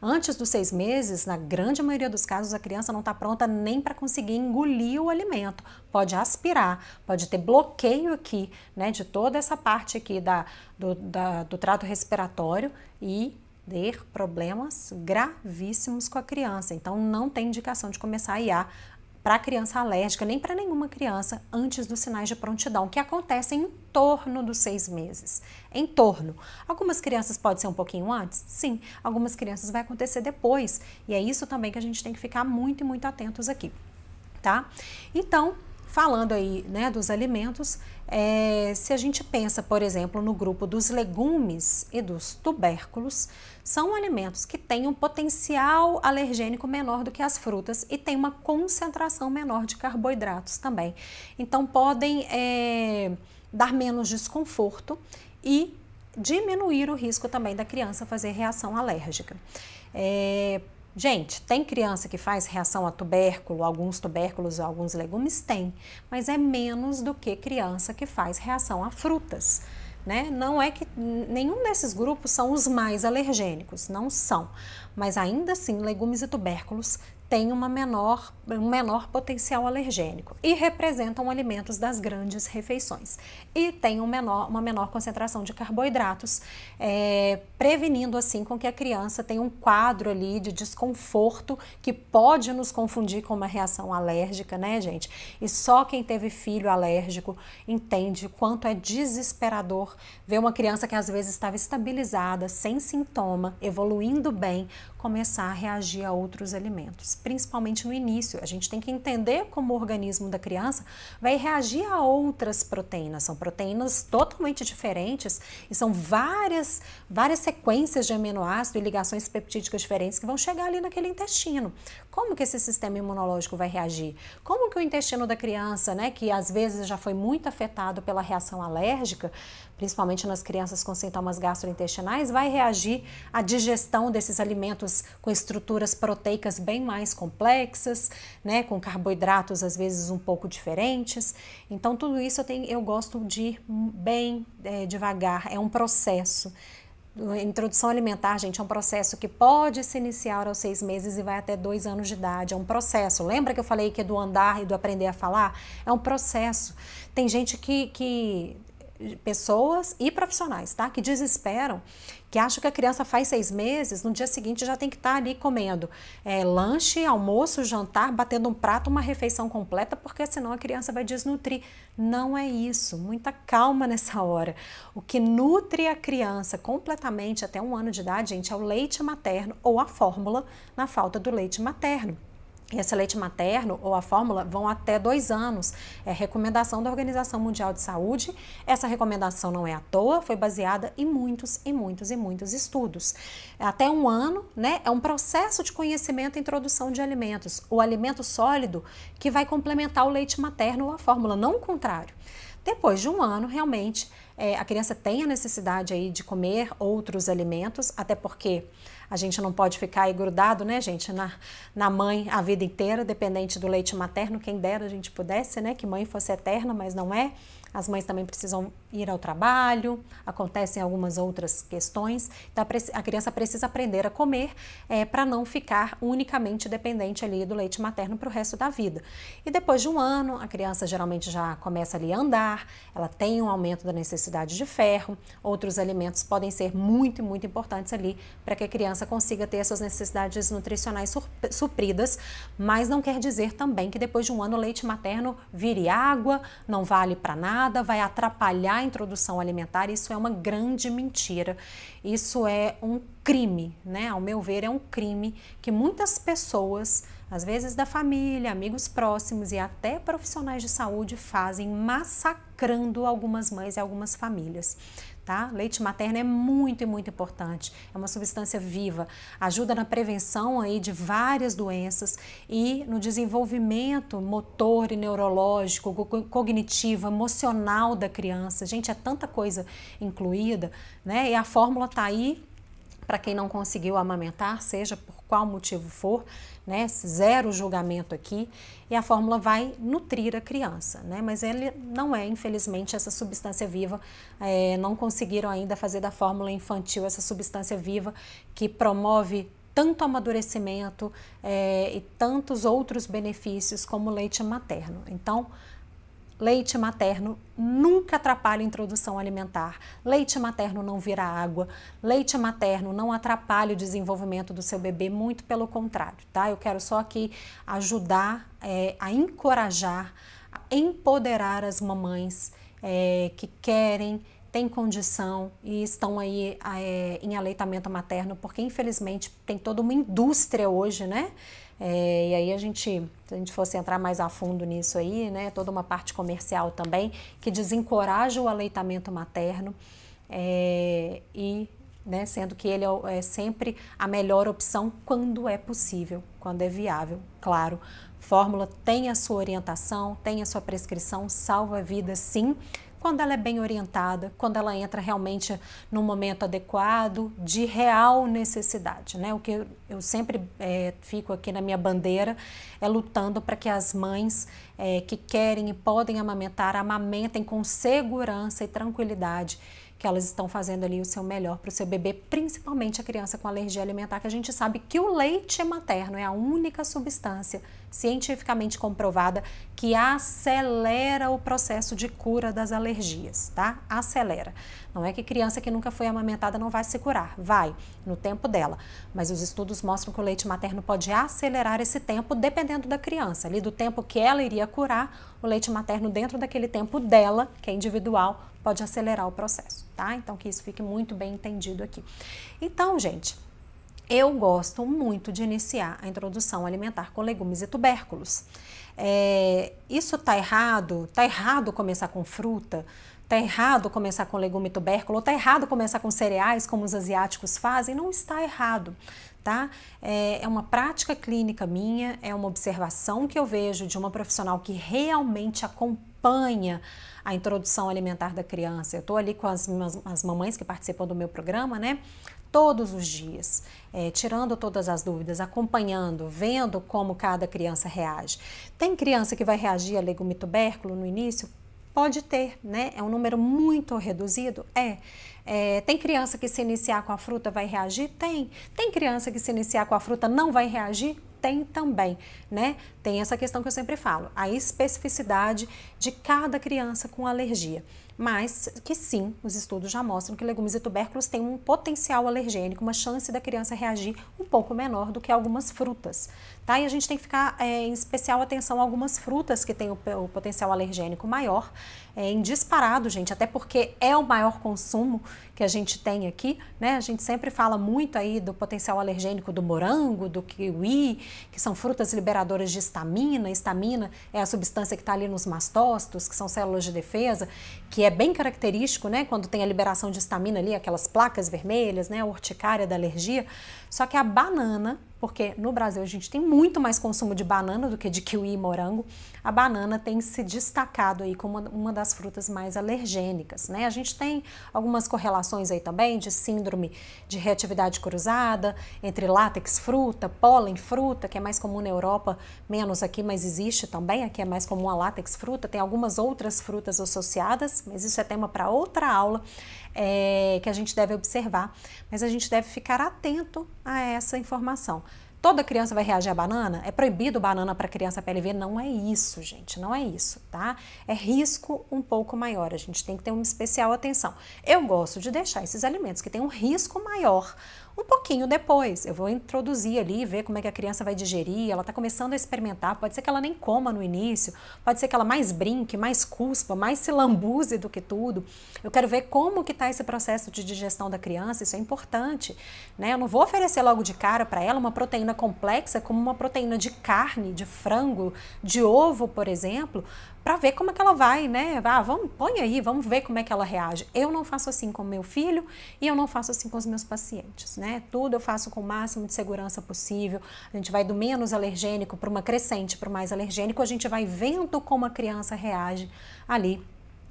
Antes dos seis meses, na grande maioria dos casos, a criança não está pronta nem para conseguir engolir o alimento. Pode aspirar, pode ter bloqueio aqui, né, de toda essa parte aqui da, do, da, do trato respiratório e ter problemas gravíssimos com a criança. Então, não tem indicação de começar a IA para criança alérgica, nem para nenhuma criança antes dos sinais de prontidão, que acontecem em torno dos seis meses. Em torno. Algumas crianças pode ser um pouquinho antes? Sim. Algumas crianças vai acontecer depois. E é isso também que a gente tem que ficar muito e muito atentos aqui, tá? Então, falando aí né, dos alimentos, é, se a gente pensa, por exemplo, no grupo dos legumes e dos tubérculos, são alimentos que têm um potencial alergênico menor do que as frutas e têm uma concentração menor de carboidratos também. Então, podem é, dar menos desconforto e diminuir o risco também da criança fazer reação alérgica. É, Gente, tem criança que faz reação a tubérculo, alguns tubérculos, alguns legumes? Tem, mas é menos do que criança que faz reação a frutas. Né? Não é que nenhum desses grupos são os mais alergênicos, não são. Mas ainda assim, legumes e tubérculos têm uma menor, um menor potencial alergênico e representam alimentos das grandes refeições e têm um menor, uma menor concentração de carboidratos, é, prevenindo assim com que a criança tenha um quadro ali de desconforto que pode nos confundir com uma reação alérgica, né, gente? E só quem teve filho alérgico entende quanto é desesperador ver uma criança que às vezes estava estabilizada, sem sintoma, evoluindo bem, começar a reagir a outros alimentos principalmente no início. A gente tem que entender como o organismo da criança vai reagir a outras proteínas. São proteínas totalmente diferentes e são várias, várias sequências de aminoácidos e ligações peptídicas diferentes que vão chegar ali naquele intestino. Como que esse sistema imunológico vai reagir? Como que o intestino da criança, né, que às vezes já foi muito afetado pela reação alérgica, principalmente nas crianças com sintomas gastrointestinais, vai reagir à digestão desses alimentos com estruturas proteicas bem mais complexas, né, com carboidratos às vezes um pouco diferentes. Então, tudo isso eu, tenho, eu gosto de ir bem é, devagar, é um processo. introdução alimentar, gente, é um processo que pode se iniciar aos seis meses e vai até dois anos de idade. É um processo. Lembra que eu falei que é do andar e do aprender a falar? É um processo. Tem gente que, que pessoas e profissionais, tá? Que desesperam, que acham que a criança faz seis meses, no dia seguinte já tem que estar tá ali comendo é, lanche, almoço, jantar, batendo um prato, uma refeição completa, porque senão a criança vai desnutrir. Não é isso. Muita calma (laughs) nessa hora. O que nutre a criança completamente até um ano de idade, gente, é o leite materno ou a fórmula na falta do leite materno esse leite materno ou a fórmula vão até dois anos. É recomendação da Organização Mundial de Saúde. Essa recomendação não é à toa, foi baseada em muitos e muitos e muitos estudos. Até um ano, né? É um processo de conhecimento e introdução de alimentos. O alimento sólido que vai complementar o leite materno ou a fórmula, não o contrário. Depois de um ano, realmente, é, a criança tem a necessidade aí de comer outros alimentos, até porque a gente não pode ficar aí grudado, né, gente, na, na mãe a vida inteira, dependente do leite materno. Quem dera a gente pudesse, né, que mãe fosse eterna, mas não é as mães também precisam ir ao trabalho, acontecem algumas outras questões. Então, a criança precisa aprender a comer é, para não ficar unicamente dependente ali do leite materno para o resto da vida. E depois de um ano, a criança geralmente já começa ali a andar, ela tem um aumento da necessidade de ferro, outros alimentos podem ser muito, muito importantes ali para que a criança consiga ter suas necessidades nutricionais supridas, mas não quer dizer também que depois de um ano o leite materno vire água, não vale para nada, nada vai atrapalhar a introdução alimentar. Isso é uma grande mentira. Isso é um crime, né? Ao meu ver, é um crime que muitas pessoas, às vezes da família, amigos próximos e até profissionais de saúde, fazem massacrando algumas mães e algumas famílias tá? Leite materno é muito e muito importante. É uma substância viva, ajuda na prevenção aí de várias doenças e no desenvolvimento motor e neurológico, cognitivo, emocional da criança. Gente, é tanta coisa incluída, né? E a fórmula tá aí para quem não conseguiu amamentar, seja por qual motivo for, né? Zero julgamento aqui. E a fórmula vai nutrir a criança, né? Mas ele não é, infelizmente, essa substância viva. É, não conseguiram ainda fazer da fórmula infantil essa substância viva que promove tanto amadurecimento é, e tantos outros benefícios como o leite materno. Então, Leite materno nunca atrapalha a introdução alimentar. Leite materno não vira água. Leite materno não atrapalha o desenvolvimento do seu bebê, muito pelo contrário, tá? Eu quero só aqui ajudar é, a encorajar, a empoderar as mamães é, que querem têm condição e estão aí é, em aleitamento materno, porque infelizmente tem toda uma indústria hoje, né? É, e aí a gente, se a gente fosse entrar mais a fundo nisso aí, né, toda uma parte comercial também, que desencoraja o aleitamento materno é, e né, sendo que ele é, é sempre a melhor opção quando é possível, quando é viável, claro. Fórmula tem a sua orientação, tem a sua prescrição, salva vidas sim, quando ela é bem orientada, quando ela entra realmente no momento adequado, de real necessidade. Né? O que eu sempre é, fico aqui na minha bandeira é lutando para que as mães é, que querem e podem amamentar, amamentem com segurança e tranquilidade que elas estão fazendo ali o seu melhor para o seu bebê, principalmente a criança com alergia alimentar, que a gente sabe que o leite materno é a única substância cientificamente comprovada que acelera o processo de cura das alergias, tá? Acelera. Não é que criança que nunca foi amamentada não vai se curar, vai, no tempo dela. Mas os estudos mostram que o leite materno pode acelerar esse tempo dependendo da criança, ali do tempo que ela iria curar, o leite materno dentro daquele tempo dela, que é individual, pode acelerar o processo, tá? Então que isso fique muito bem entendido aqui. Então, gente, eu gosto muito de iniciar a introdução alimentar com legumes e tubérculos. É, isso tá errado? Tá errado começar com fruta? Tá errado começar com legume e tubérculo? Ou tá errado começar com cereais, como os asiáticos fazem? Não está errado, tá? É, é uma prática clínica minha, é uma observação que eu vejo de uma profissional que realmente acompanha a introdução alimentar da criança. Eu estou ali com as, as mamães que participam do meu programa, né? todos os dias, é, tirando todas as dúvidas, acompanhando, vendo como cada criança reage. Tem criança que vai reagir a legume tubérculo no início? Pode ter, né? É um número muito reduzido? É. é. Tem criança que se iniciar com a fruta vai reagir? Tem. Tem criança que se iniciar com a fruta não vai reagir? Tem também, né? Tem essa questão que eu sempre falo, a especificidade de cada criança com alergia mas que sim, os estudos já mostram que legumes e tubérculos têm um potencial alergênico, uma chance da criança reagir um pouco menor do que algumas frutas. Tá? E a gente tem que ficar é, em especial atenção a algumas frutas que têm o, o potencial alergênico maior, é, em disparado, gente, até porque é o maior consumo que a gente tem aqui, né? A gente sempre fala muito aí do potencial alergênico do morango, do kiwi, que são frutas liberadoras de estamina. Estamina é a substância que está ali nos mastócitos, que são células de defesa, que é bem característico, né? Quando tem a liberação de histamina ali, aquelas placas vermelhas, né? A urticária da alergia. Só que a banana porque no Brasil a gente tem muito mais consumo de banana do que de kiwi e morango. A banana tem se destacado aí como uma das frutas mais alergênicas, né? A gente tem algumas correlações aí também de síndrome de reatividade cruzada entre látex fruta, pólen fruta, que é mais comum na Europa, menos aqui, mas existe também, aqui é mais comum a látex fruta, tem algumas outras frutas associadas, mas isso é tema para outra aula é, que a gente deve observar, mas a gente deve ficar atento a essa informação. Toda criança vai reagir à banana? É proibido banana para criança PLV? Não é isso, gente, não é isso, tá? É risco um pouco maior, a gente tem que ter uma especial atenção. Eu gosto de deixar esses alimentos que têm um risco maior um pouquinho depois. Eu vou introduzir ali, ver como é que a criança vai digerir, ela está começando a experimentar, pode ser que ela nem coma no início, pode ser que ela mais brinque, mais cuspa, mais se lambuze do que tudo. Eu quero ver como que está esse processo de digestão da criança, isso é importante. Né? Eu não vou oferecer logo de cara para ela uma proteína complexa como uma proteína de carne, de frango, de ovo, por exemplo, para ver como é que ela vai, né? Ah, vamos, põe aí, vamos ver como é que ela reage. Eu não faço assim com meu filho e eu não faço assim com os meus pacientes, né? Tudo eu faço com o máximo de segurança possível. A gente vai do menos alergênico para uma crescente, para o mais alergênico, a gente vai vendo como a criança reage ali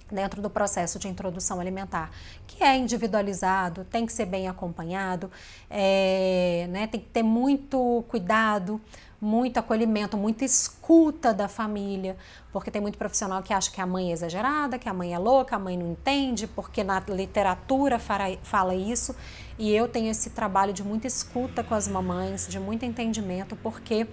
dentro do processo de introdução alimentar, que é individualizado, tem que ser bem acompanhado, é, né, tem que ter muito cuidado, muito acolhimento, muita escuta da família, porque tem muito profissional que acha que a mãe é exagerada, que a mãe é louca, a mãe não entende, porque na literatura fala isso. E eu tenho esse trabalho de muita escuta com as mamães, de muito entendimento, porque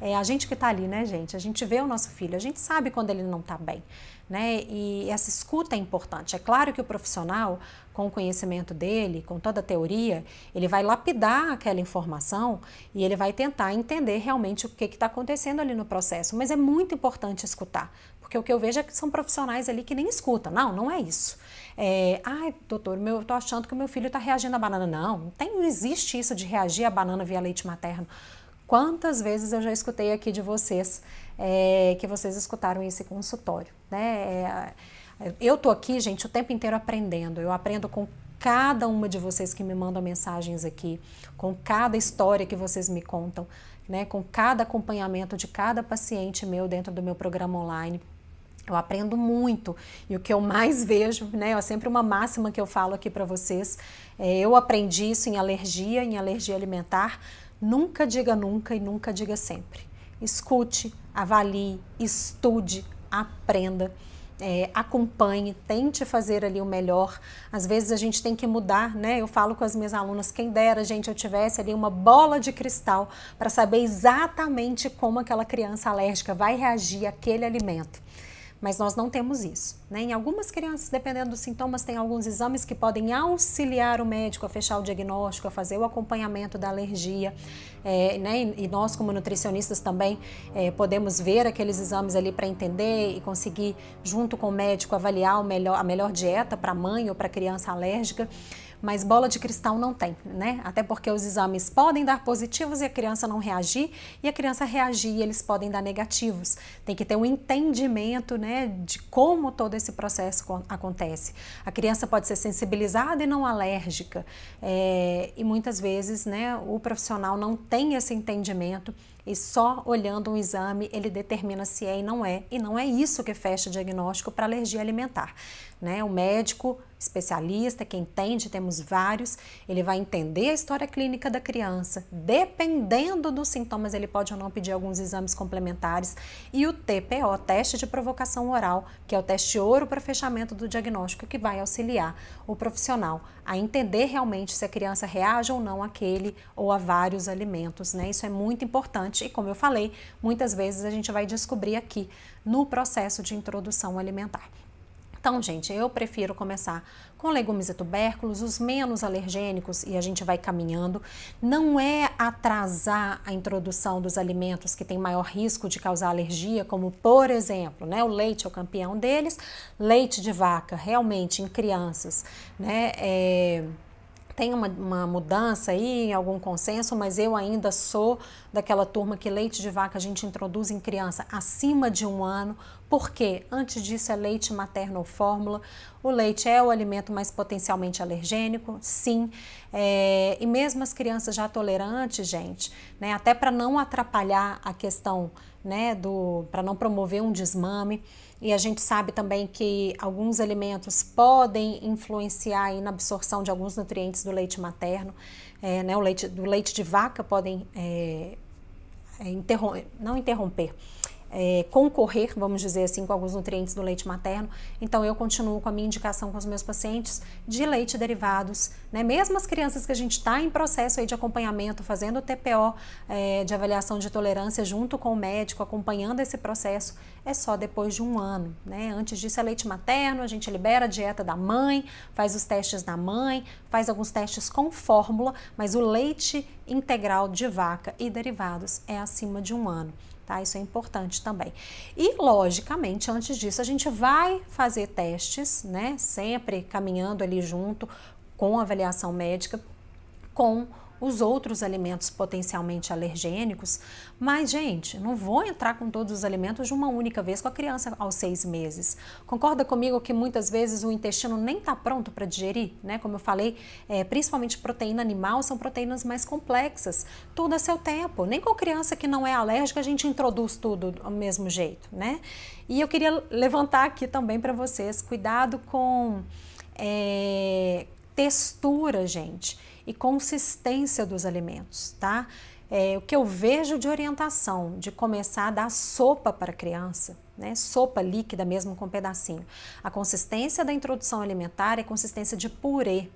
é a gente que está ali, né, gente? A gente vê o nosso filho, a gente sabe quando ele não está bem, né? E essa escuta é importante. É claro que o profissional, com o conhecimento dele, com toda a teoria, ele vai lapidar aquela informação e ele vai tentar entender realmente o que está acontecendo ali no processo. Mas é muito importante escutar, porque o que eu vejo é que são profissionais ali que nem escutam. Não, não é isso. É, Ai, ah, doutor, meu, eu estou achando que o meu filho está reagindo à banana. Não, não, tem, não existe isso de reagir à banana via leite materno. Quantas vezes eu já escutei aqui de vocês é, que vocês escutaram esse consultório, né? É, eu tô aqui, gente, o tempo inteiro aprendendo. Eu aprendo com cada uma de vocês que me mandam mensagens aqui, com cada história que vocês me contam, né, com cada acompanhamento de cada paciente meu dentro do meu programa online. Eu aprendo muito e o que eu mais vejo, né? É sempre uma máxima que eu falo aqui para vocês. É, eu aprendi isso em alergia, em alergia alimentar, Nunca diga nunca e nunca diga sempre. Escute, avalie, estude, aprenda. É, acompanhe, tente fazer ali o melhor. Às vezes a gente tem que mudar, né? Eu falo com as minhas alunas, quem dera, gente, eu tivesse ali uma bola de cristal para saber exatamente como aquela criança alérgica vai reagir àquele alimento mas nós não temos isso. Né? Em algumas crianças, dependendo dos sintomas, tem alguns exames que podem auxiliar o médico a fechar o diagnóstico, a fazer o acompanhamento da alergia. É, né? E nós, como nutricionistas, também é, podemos ver aqueles exames ali para entender e conseguir, junto com o médico, avaliar o melhor, a melhor dieta para mãe ou para criança alérgica mas bola de cristal não tem, né? Até porque os exames podem dar positivos e a criança não reagir, e a criança reagir e eles podem dar negativos. Tem que ter um entendimento, né, de como todo esse processo acontece. A criança pode ser sensibilizada e não alérgica, é, e muitas vezes, né, o profissional não tem esse entendimento e só olhando um exame ele determina se é e não é, e não é isso que fecha o diagnóstico para alergia alimentar. Né? O médico especialista, que entende, temos vários, ele vai entender a história clínica da criança. Dependendo dos sintomas, ele pode ou não pedir alguns exames complementares. E o TPO, teste de provocação oral, que é o teste ouro para fechamento do diagnóstico, que vai auxiliar o profissional a entender realmente se a criança reage ou não àquele ou a vários alimentos, né? Isso é muito importante e, como eu falei, muitas vezes a gente vai descobrir aqui no processo de introdução alimentar. Então, gente, eu prefiro começar com legumes e tubérculos, os menos alergênicos, e a gente vai caminhando. Não é atrasar a introdução dos alimentos que têm maior risco de causar alergia, como, por exemplo, né, o leite é o campeão deles, leite de vaca, realmente, em crianças, né? É tem uma, uma mudança aí, algum consenso, mas eu ainda sou daquela turma que leite de vaca a gente introduz em criança acima de um ano, porque antes disso é leite materno ou fórmula. O leite é o alimento mais potencialmente alergênico, sim. É, e mesmo as crianças já tolerantes, gente, né, até para não atrapalhar a questão né, do. para não promover um desmame e a gente sabe também que alguns alimentos podem influenciar na absorção de alguns nutrientes do leite materno. É, né, o leite, do leite de vaca podem é, é interrom não interromper, é, concorrer, vamos dizer assim, com alguns nutrientes do leite materno. Então, eu continuo com a minha indicação com os meus pacientes de leite derivados, né? Mesmo as crianças que a gente está em processo aí de acompanhamento, fazendo o TPO é, de avaliação de tolerância junto com o médico, acompanhando esse processo, é só depois de um ano, né? Antes disso é leite materno, a gente libera a dieta da mãe, faz os testes da mãe, faz alguns testes com fórmula, mas o leite integral de vaca e derivados é acima de um ano tá? Isso é importante também. E, logicamente, antes disso, a gente vai fazer testes, né? Sempre caminhando ali junto com avaliação médica, com os outros alimentos potencialmente alergênicos. Mas, gente, não vou entrar com todos os alimentos de uma única vez com a criança aos seis meses. Concorda comigo que muitas vezes o intestino nem está pronto para digerir, né? Como eu falei, é, principalmente proteína animal são proteínas mais complexas. Tudo a seu tempo. Nem com criança que não é alérgica a gente introduz tudo do mesmo jeito, né? E eu queria levantar aqui também para vocês cuidado com é, textura, gente e consistência dos alimentos, tá? É, o que eu vejo de orientação de começar a dar sopa para a criança, né? sopa líquida mesmo com um pedacinho. A consistência da introdução alimentar é consistência de purê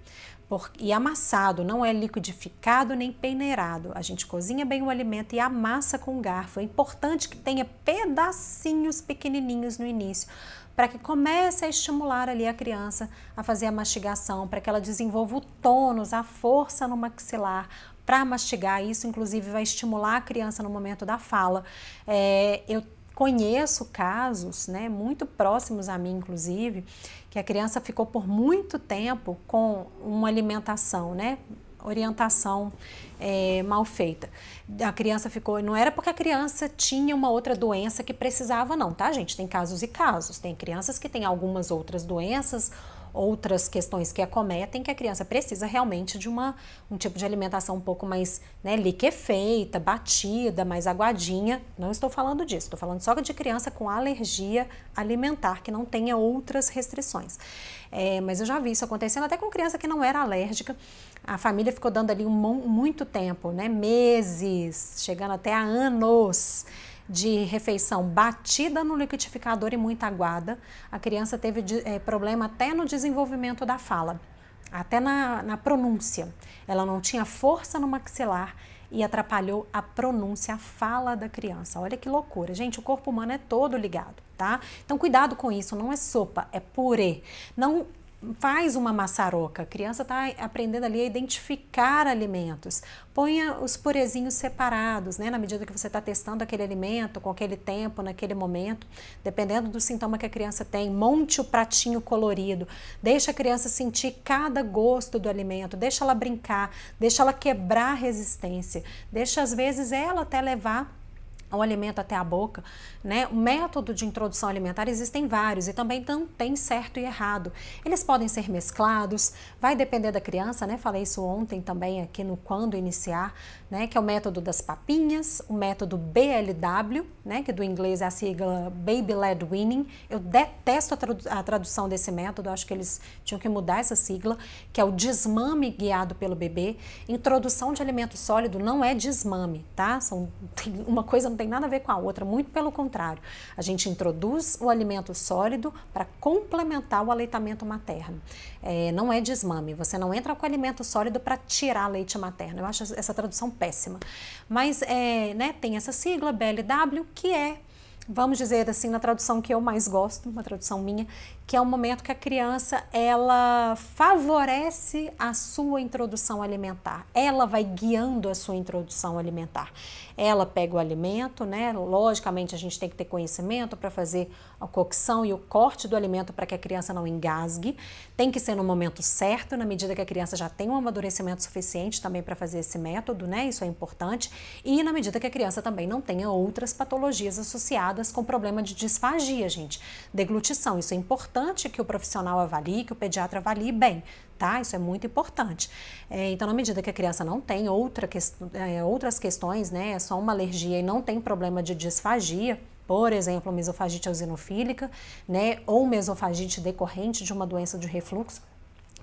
por, e amassado, não é liquidificado nem peneirado. A gente cozinha bem o alimento e amassa com garfo. É importante que tenha pedacinhos pequenininhos no início, para que comece a estimular ali a criança a fazer a mastigação, para que ela desenvolva o tônus, a força no maxilar, para mastigar. Isso, inclusive, vai estimular a criança no momento da fala. É, eu Conheço casos, né, muito próximos a mim, inclusive, que a criança ficou por muito tempo com uma alimentação, né, orientação é, mal feita. A criança ficou. Não era porque a criança tinha uma outra doença que precisava, não, tá, gente? Tem casos e casos. Tem crianças que têm algumas outras doenças outras questões que acometem, que a criança precisa realmente de uma, um tipo de alimentação um pouco mais né, liquefeita, batida, mais aguadinha. Não estou falando disso, estou falando só de criança com alergia alimentar, que não tenha outras restrições. É, mas eu já vi isso acontecendo até com criança que não era alérgica. A família ficou dando ali um, muito tempo, né, meses, chegando até a anos de refeição batida no liquidificador e muito aguada. A criança teve é, problema até no desenvolvimento da fala, até na, na pronúncia. Ela não tinha força no maxilar e atrapalhou a pronúncia, a fala da criança. Olha que loucura. Gente, o corpo humano é todo ligado, tá? Então cuidado com isso, não é sopa, é purê. Não faz uma maçaroca. A criança está aprendendo ali a identificar alimentos. Ponha os purezinhos separados, né? Na medida que você está testando aquele alimento, com aquele tempo, naquele momento, dependendo do sintoma que a criança tem, monte o pratinho colorido. Deixa a criança sentir cada gosto do alimento, deixa ela brincar, deixa ela quebrar a resistência, deixa às vezes ela até levar o alimento até a boca, né? O método de introdução alimentar existem vários e também não tem certo e errado. Eles podem ser mesclados, vai depender da criança, né? Falei isso ontem também aqui no quando iniciar, né? Que é o método das papinhas, o método BLW, né? Que do inglês é a sigla Baby Led Weaning. Eu detesto a, tradução desse método, acho que eles tinham que mudar essa sigla, que é o desmame guiado pelo bebê. Introdução de alimento sólido não é desmame, tá? São, (laughs) tem, uma coisa não tem tem nada a ver com a outra, muito pelo contrário. A gente introduz o alimento sólido para complementar o aleitamento materno. É, não é desmame, você não entra com alimento sólido para tirar leite materno. Eu acho essa tradução péssima. Mas é, né, tem essa sigla, BLW, que é vamos dizer assim, na tradução que eu mais gosto, uma tradução minha, que é o momento que a criança ela favorece a sua introdução alimentar. Ela vai guiando a sua introdução alimentar. Ela pega o alimento, né? Logicamente a gente tem que ter conhecimento para fazer a cocção e o corte do alimento para que a criança não engasgue. Tem que ser no momento certo, na medida que a criança já tem um amadurecimento suficiente também para fazer esse método, né? Isso é importante. E na medida que a criança também não tenha outras patologias associadas com problema de disfagia, gente. Deglutição, isso é importante importante que o profissional avalie, que o pediatra avalie bem, tá? Isso é muito importante. É, então, na medida que a criança não tem outra que, é, outras questões, né? É só uma alergia e não tem problema de disfagia, por exemplo, mesofagite eosinofílica, né? Ou mesofagite decorrente de uma doença de refluxo,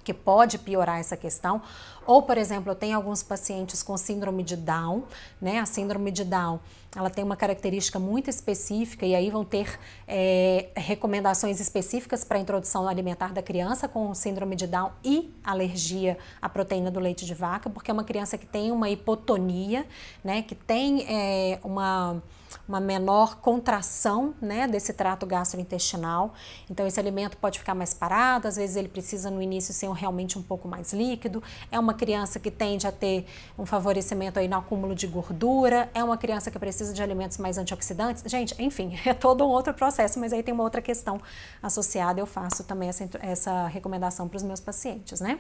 que pode piorar essa questão. Ou, por exemplo, eu tenho alguns pacientes com síndrome de Down, né? A síndrome de Down ela tem uma característica muito específica e aí vão ter é, recomendações específicas para a introdução alimentar da criança com síndrome de Down e alergia à proteína do leite de vaca, porque é uma criança que tem uma hipotonia, né, que tem é, uma uma menor contração né, desse trato gastrointestinal. Então, esse alimento pode ficar mais parado, às vezes ele precisa no início ser realmente um pouco mais líquido. É uma criança que tende a ter um favorecimento aí no acúmulo de gordura, é uma criança que precisa de alimentos mais antioxidantes. Gente, enfim, (laughs) é todo um outro processo, mas aí tem uma outra questão associada. Eu faço também essa, essa recomendação para os meus pacientes, né?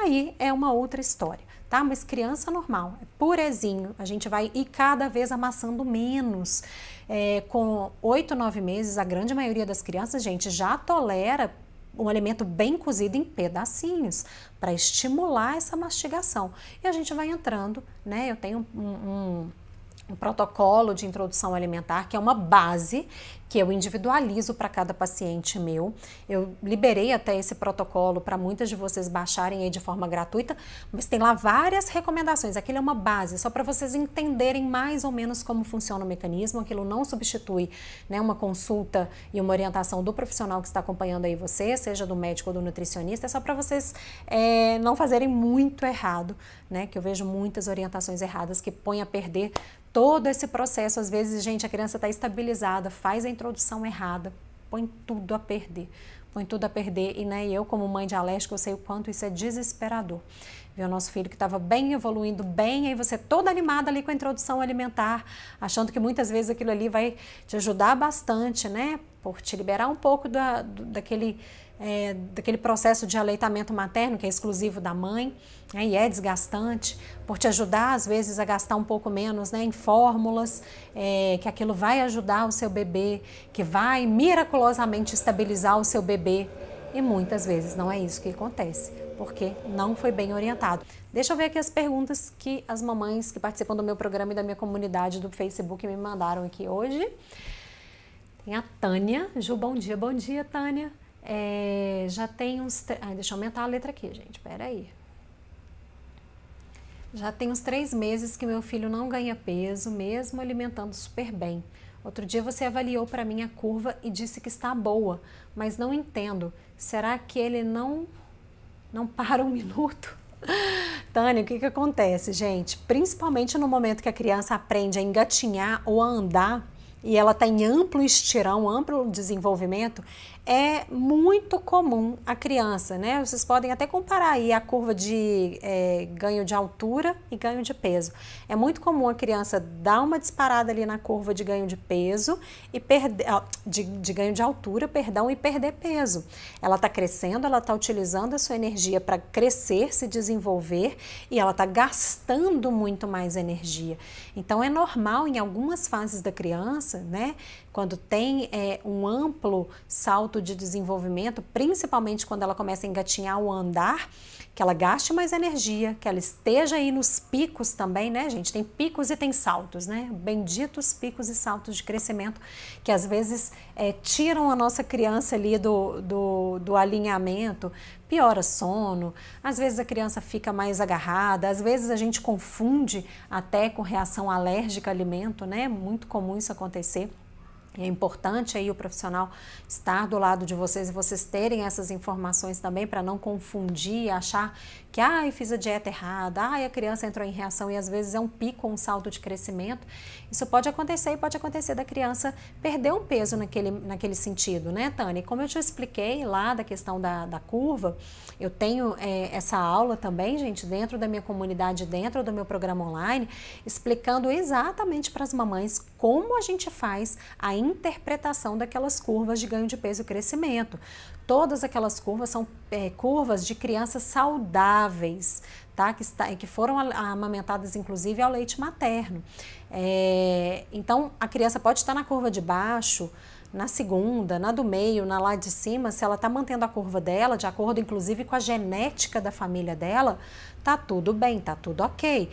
aí é uma outra história, tá? Mas criança normal, purezinho, a gente vai ir cada vez amassando menos. É, com oito, nove meses, a grande maioria das crianças, gente, já tolera um alimento bem cozido em pedacinhos para estimular essa mastigação. E a gente vai entrando, né? Eu tenho um, um um protocolo de introdução alimentar, que é uma base que eu individualizo para cada paciente meu. Eu liberei até esse protocolo para muitas de vocês baixarem aí de forma gratuita, mas tem lá várias recomendações. Aquilo é uma base, só para vocês entenderem mais ou menos como funciona o mecanismo. Aquilo não substitui né, uma consulta e uma orientação do profissional que está acompanhando aí você, seja do médico ou do nutricionista, é só para vocês é, não fazerem muito errado, né? Que eu vejo muitas orientações erradas que põem a perder todo esse processo, às vezes, gente, a criança está estabilizada, faz a introdução errada, põe tudo a perder põe tudo a perder e né, eu como mãe de alérgico eu sei o quanto isso é desesperador. Viu nosso filho que estava bem evoluindo bem, aí você toda animada ali com a introdução alimentar, achando que muitas vezes aquilo ali vai te ajudar bastante, né? Por te liberar um pouco da, daquele, é, daquele processo de aleitamento materno que é exclusivo da mãe né? e é desgastante, por te ajudar às vezes a gastar um pouco menos né? em fórmulas, é, que aquilo vai ajudar o seu bebê, que vai miraculosamente estabilizar o seu bebê. E muitas vezes não é isso que acontece, porque não foi bem orientado. Deixa eu ver aqui as perguntas que as mamães que participam do meu programa e da minha comunidade do Facebook me mandaram aqui hoje. Tem a Tânia. Ju, bom dia. Bom dia, Tânia. É, já tem uns. Ai, deixa eu aumentar a letra aqui, gente. Peraí. Já tem uns três meses que meu filho não ganha peso, mesmo alimentando super bem. Outro dia você avaliou para mim a curva e disse que está boa, mas não entendo. Será que ele não não para um (laughs) minuto? Tânia, o que, que acontece, gente? Principalmente no momento que a criança aprende a engatinhar ou a andar e ela está em amplo estirão, amplo desenvolvimento, é muito comum a criança, né? Vocês podem até comparar aí a curva de é, ganho de altura e ganho de peso. É muito comum a criança dar uma disparada ali na curva de ganho de peso e perder, de, de ganho de altura, perdão, e perder peso. Ela está crescendo, ela está utilizando a sua energia para crescer, se desenvolver e ela está gastando muito mais energia. Então é normal em algumas fases da criança, né, quando tem é, um amplo salto de desenvolvimento, principalmente quando ela começa a engatinhar o andar, que ela gaste mais energia, que ela esteja aí nos picos também, né, gente? Tem picos e tem saltos, né? Benditos picos e saltos de crescimento que às vezes é, tiram a nossa criança ali do, do, do alinhamento, piora sono, às vezes a criança fica mais agarrada, às vezes a gente confunde até com reação alérgica a alimento, né? muito comum isso acontecer. É importante aí o profissional estar do lado de vocês e vocês terem essas informações também para não confundir, achar que ah, eu fiz a dieta errada, ah, a criança entrou em reação e às vezes é um pico, um salto de crescimento. Isso pode acontecer e pode acontecer da criança perder um peso naquele, naquele sentido, né, Tani? Como eu te expliquei lá da questão da, da curva, eu tenho é, essa aula também, gente, dentro da minha comunidade, dentro do meu programa online, explicando exatamente para as mamães como a gente faz a interpretação daquelas curvas de ganho de peso e crescimento. Todas aquelas curvas são é, curvas de crianças saudáveis, tá? Que, está, que foram amamentadas inclusive ao leite materno. É, então, a criança pode estar na curva de baixo, na segunda, na do meio, na lá de cima, se ela está mantendo a curva dela, de acordo inclusive com a genética da família dela, tá tudo bem, tá tudo ok.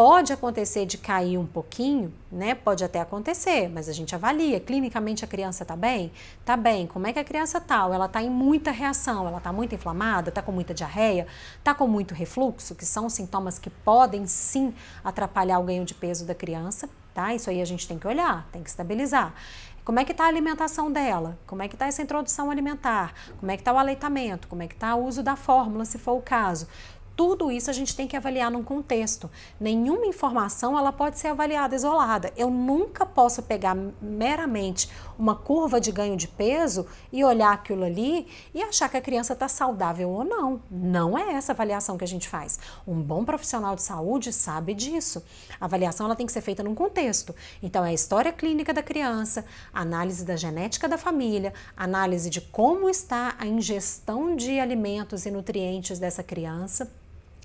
Pode acontecer de cair um pouquinho, né? Pode até acontecer, mas a gente avalia. Clinicamente a criança tá bem? Tá bem. Como é que a criança tá? Ela tá em muita reação, ela tá muito inflamada, tá com muita diarreia, tá com muito refluxo, que são sintomas que podem sim atrapalhar o ganho de peso da criança, tá? Isso aí a gente tem que olhar, tem que estabilizar. Como é que está a alimentação dela? Como é que está essa introdução alimentar? Como é que está o aleitamento? Como é que está o uso da fórmula, se for o caso? tudo isso a gente tem que avaliar num contexto. Nenhuma informação ela pode ser avaliada isolada. Eu nunca posso pegar meramente uma curva de ganho de peso e olhar aquilo ali e achar que a criança está saudável ou não. Não é essa avaliação que a gente faz. Um bom profissional de saúde sabe disso. A avaliação ela tem que ser feita num contexto. Então é a história clínica da criança, análise da genética da família, análise de como está a ingestão de alimentos e nutrientes dessa criança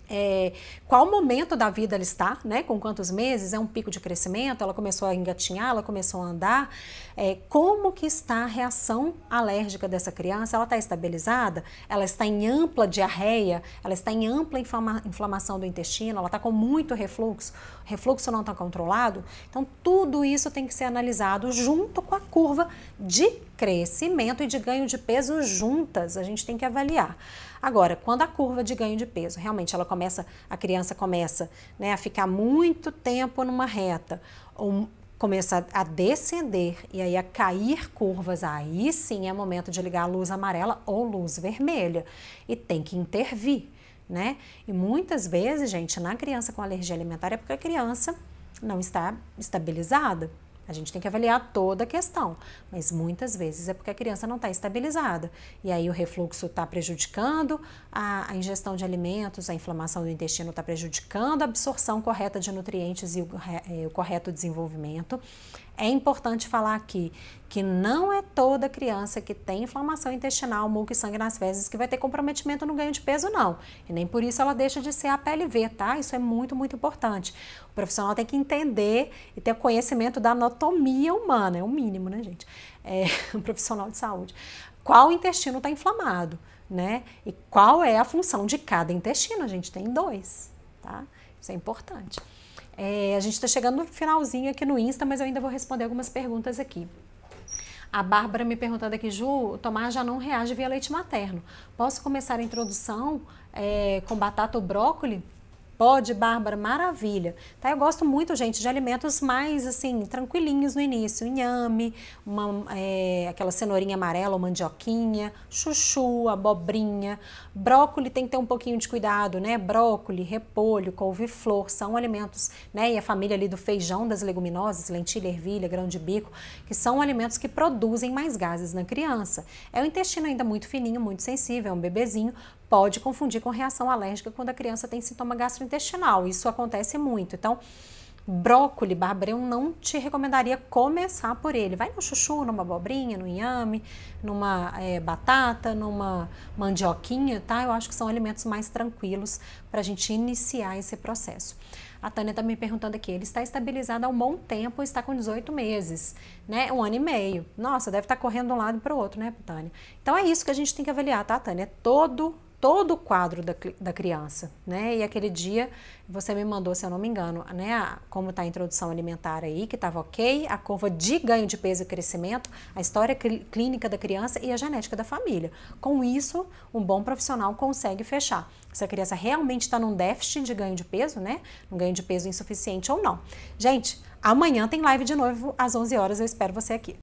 é, qual momento da vida ela está, né? Com quantos meses? É um pico de crescimento? Ela começou a engatinhar? Ela começou a andar? É, como que está a reação alérgica dessa criança? Ela está estabilizada? Ela está em ampla diarreia? Ela está em ampla inflama inflamação do intestino? Ela está com muito refluxo? O refluxo não está controlado? Então tudo isso tem que ser analisado junto com a curva de crescimento e de ganho de peso juntas. A gente tem que avaliar. Agora, quando a curva de ganho de peso realmente ela começa, a criança começa né, a ficar muito tempo numa reta, ou começa a descender e aí a cair curvas, aí sim é momento de ligar a luz amarela ou luz vermelha e tem que intervir, né? E muitas vezes, gente, na criança com alergia alimentar é porque a criança não está estabilizada. A gente tem que avaliar toda a questão, mas muitas vezes é porque a criança não está estabilizada. E aí o refluxo está prejudicando a, a, ingestão de alimentos, a inflamação do intestino está prejudicando a absorção correta de nutrientes e o, é, o correto desenvolvimento. É importante falar aqui que não é toda criança que tem inflamação intestinal, muco e sangue nas fezes que vai ter comprometimento no ganho de peso, não. E nem por isso ela deixa de ser a PLV, tá? Isso é muito, muito importante. O profissional tem que entender e ter conhecimento da anatomia humana, é o mínimo, né, gente? É, (laughs) um profissional de saúde. Qual intestino está inflamado, né? E qual é a função de cada intestino? A gente tem dois, tá? Isso é importante. É, a gente está chegando no finalzinho aqui no Insta, mas eu ainda vou responder algumas perguntas aqui. A Bárbara me perguntando aqui, Ju, o Tomás já não reage via leite materno. Posso começar a introdução é, com batata ou brócolis? Pode, Bárbara, maravilha. Tá? Eu gosto muito, gente, de alimentos mais assim, tranquilinhos no início. Inhame, uma, é, aquela cenourinha amarela, mandioquinha, chuchu, abobrinha. Brócoli tem que ter um pouquinho de cuidado, né? Brócoli, repolho, couve-flor, são alimentos, né? E a família ali do feijão, das leguminosas, lentilha, ervilha, grão de bico, que são alimentos que produzem mais gases na criança. É o intestino ainda muito fininho, muito sensível, é um bebezinho, pode confundir com reação alérgica quando a criança tem sintoma gastrointestinal. Isso acontece muito. Então, brócoli, Bárbara, eu não te recomendaria começar por ele. Vai no chuchu, numa abobrinha, no inhame, numa é, batata, numa mandioquinha, tá? Eu acho que são alimentos mais tranquilos para a gente iniciar esse processo. A Tânia está me perguntando aqui, ele está estabilizado há um bom tempo, está com 18 meses, né? Um ano e meio. Nossa, deve estar tá correndo de um lado para o outro, né, Tânia? Então é isso que a gente tem que avaliar, tá, Tânia? É todo todo o quadro da, da criança, né? E aquele dia você me mandou, se eu não me engano, né? Como está a introdução alimentar aí, que estava ok, a curva de ganho de peso e crescimento, a história clínica da criança e a genética da família. Com isso, um bom profissional consegue fechar se a criança realmente está num déficit de ganho de peso, né? Um ganho de peso insuficiente ou não. Gente, amanhã tem live de novo às 11 horas, eu espero você aqui.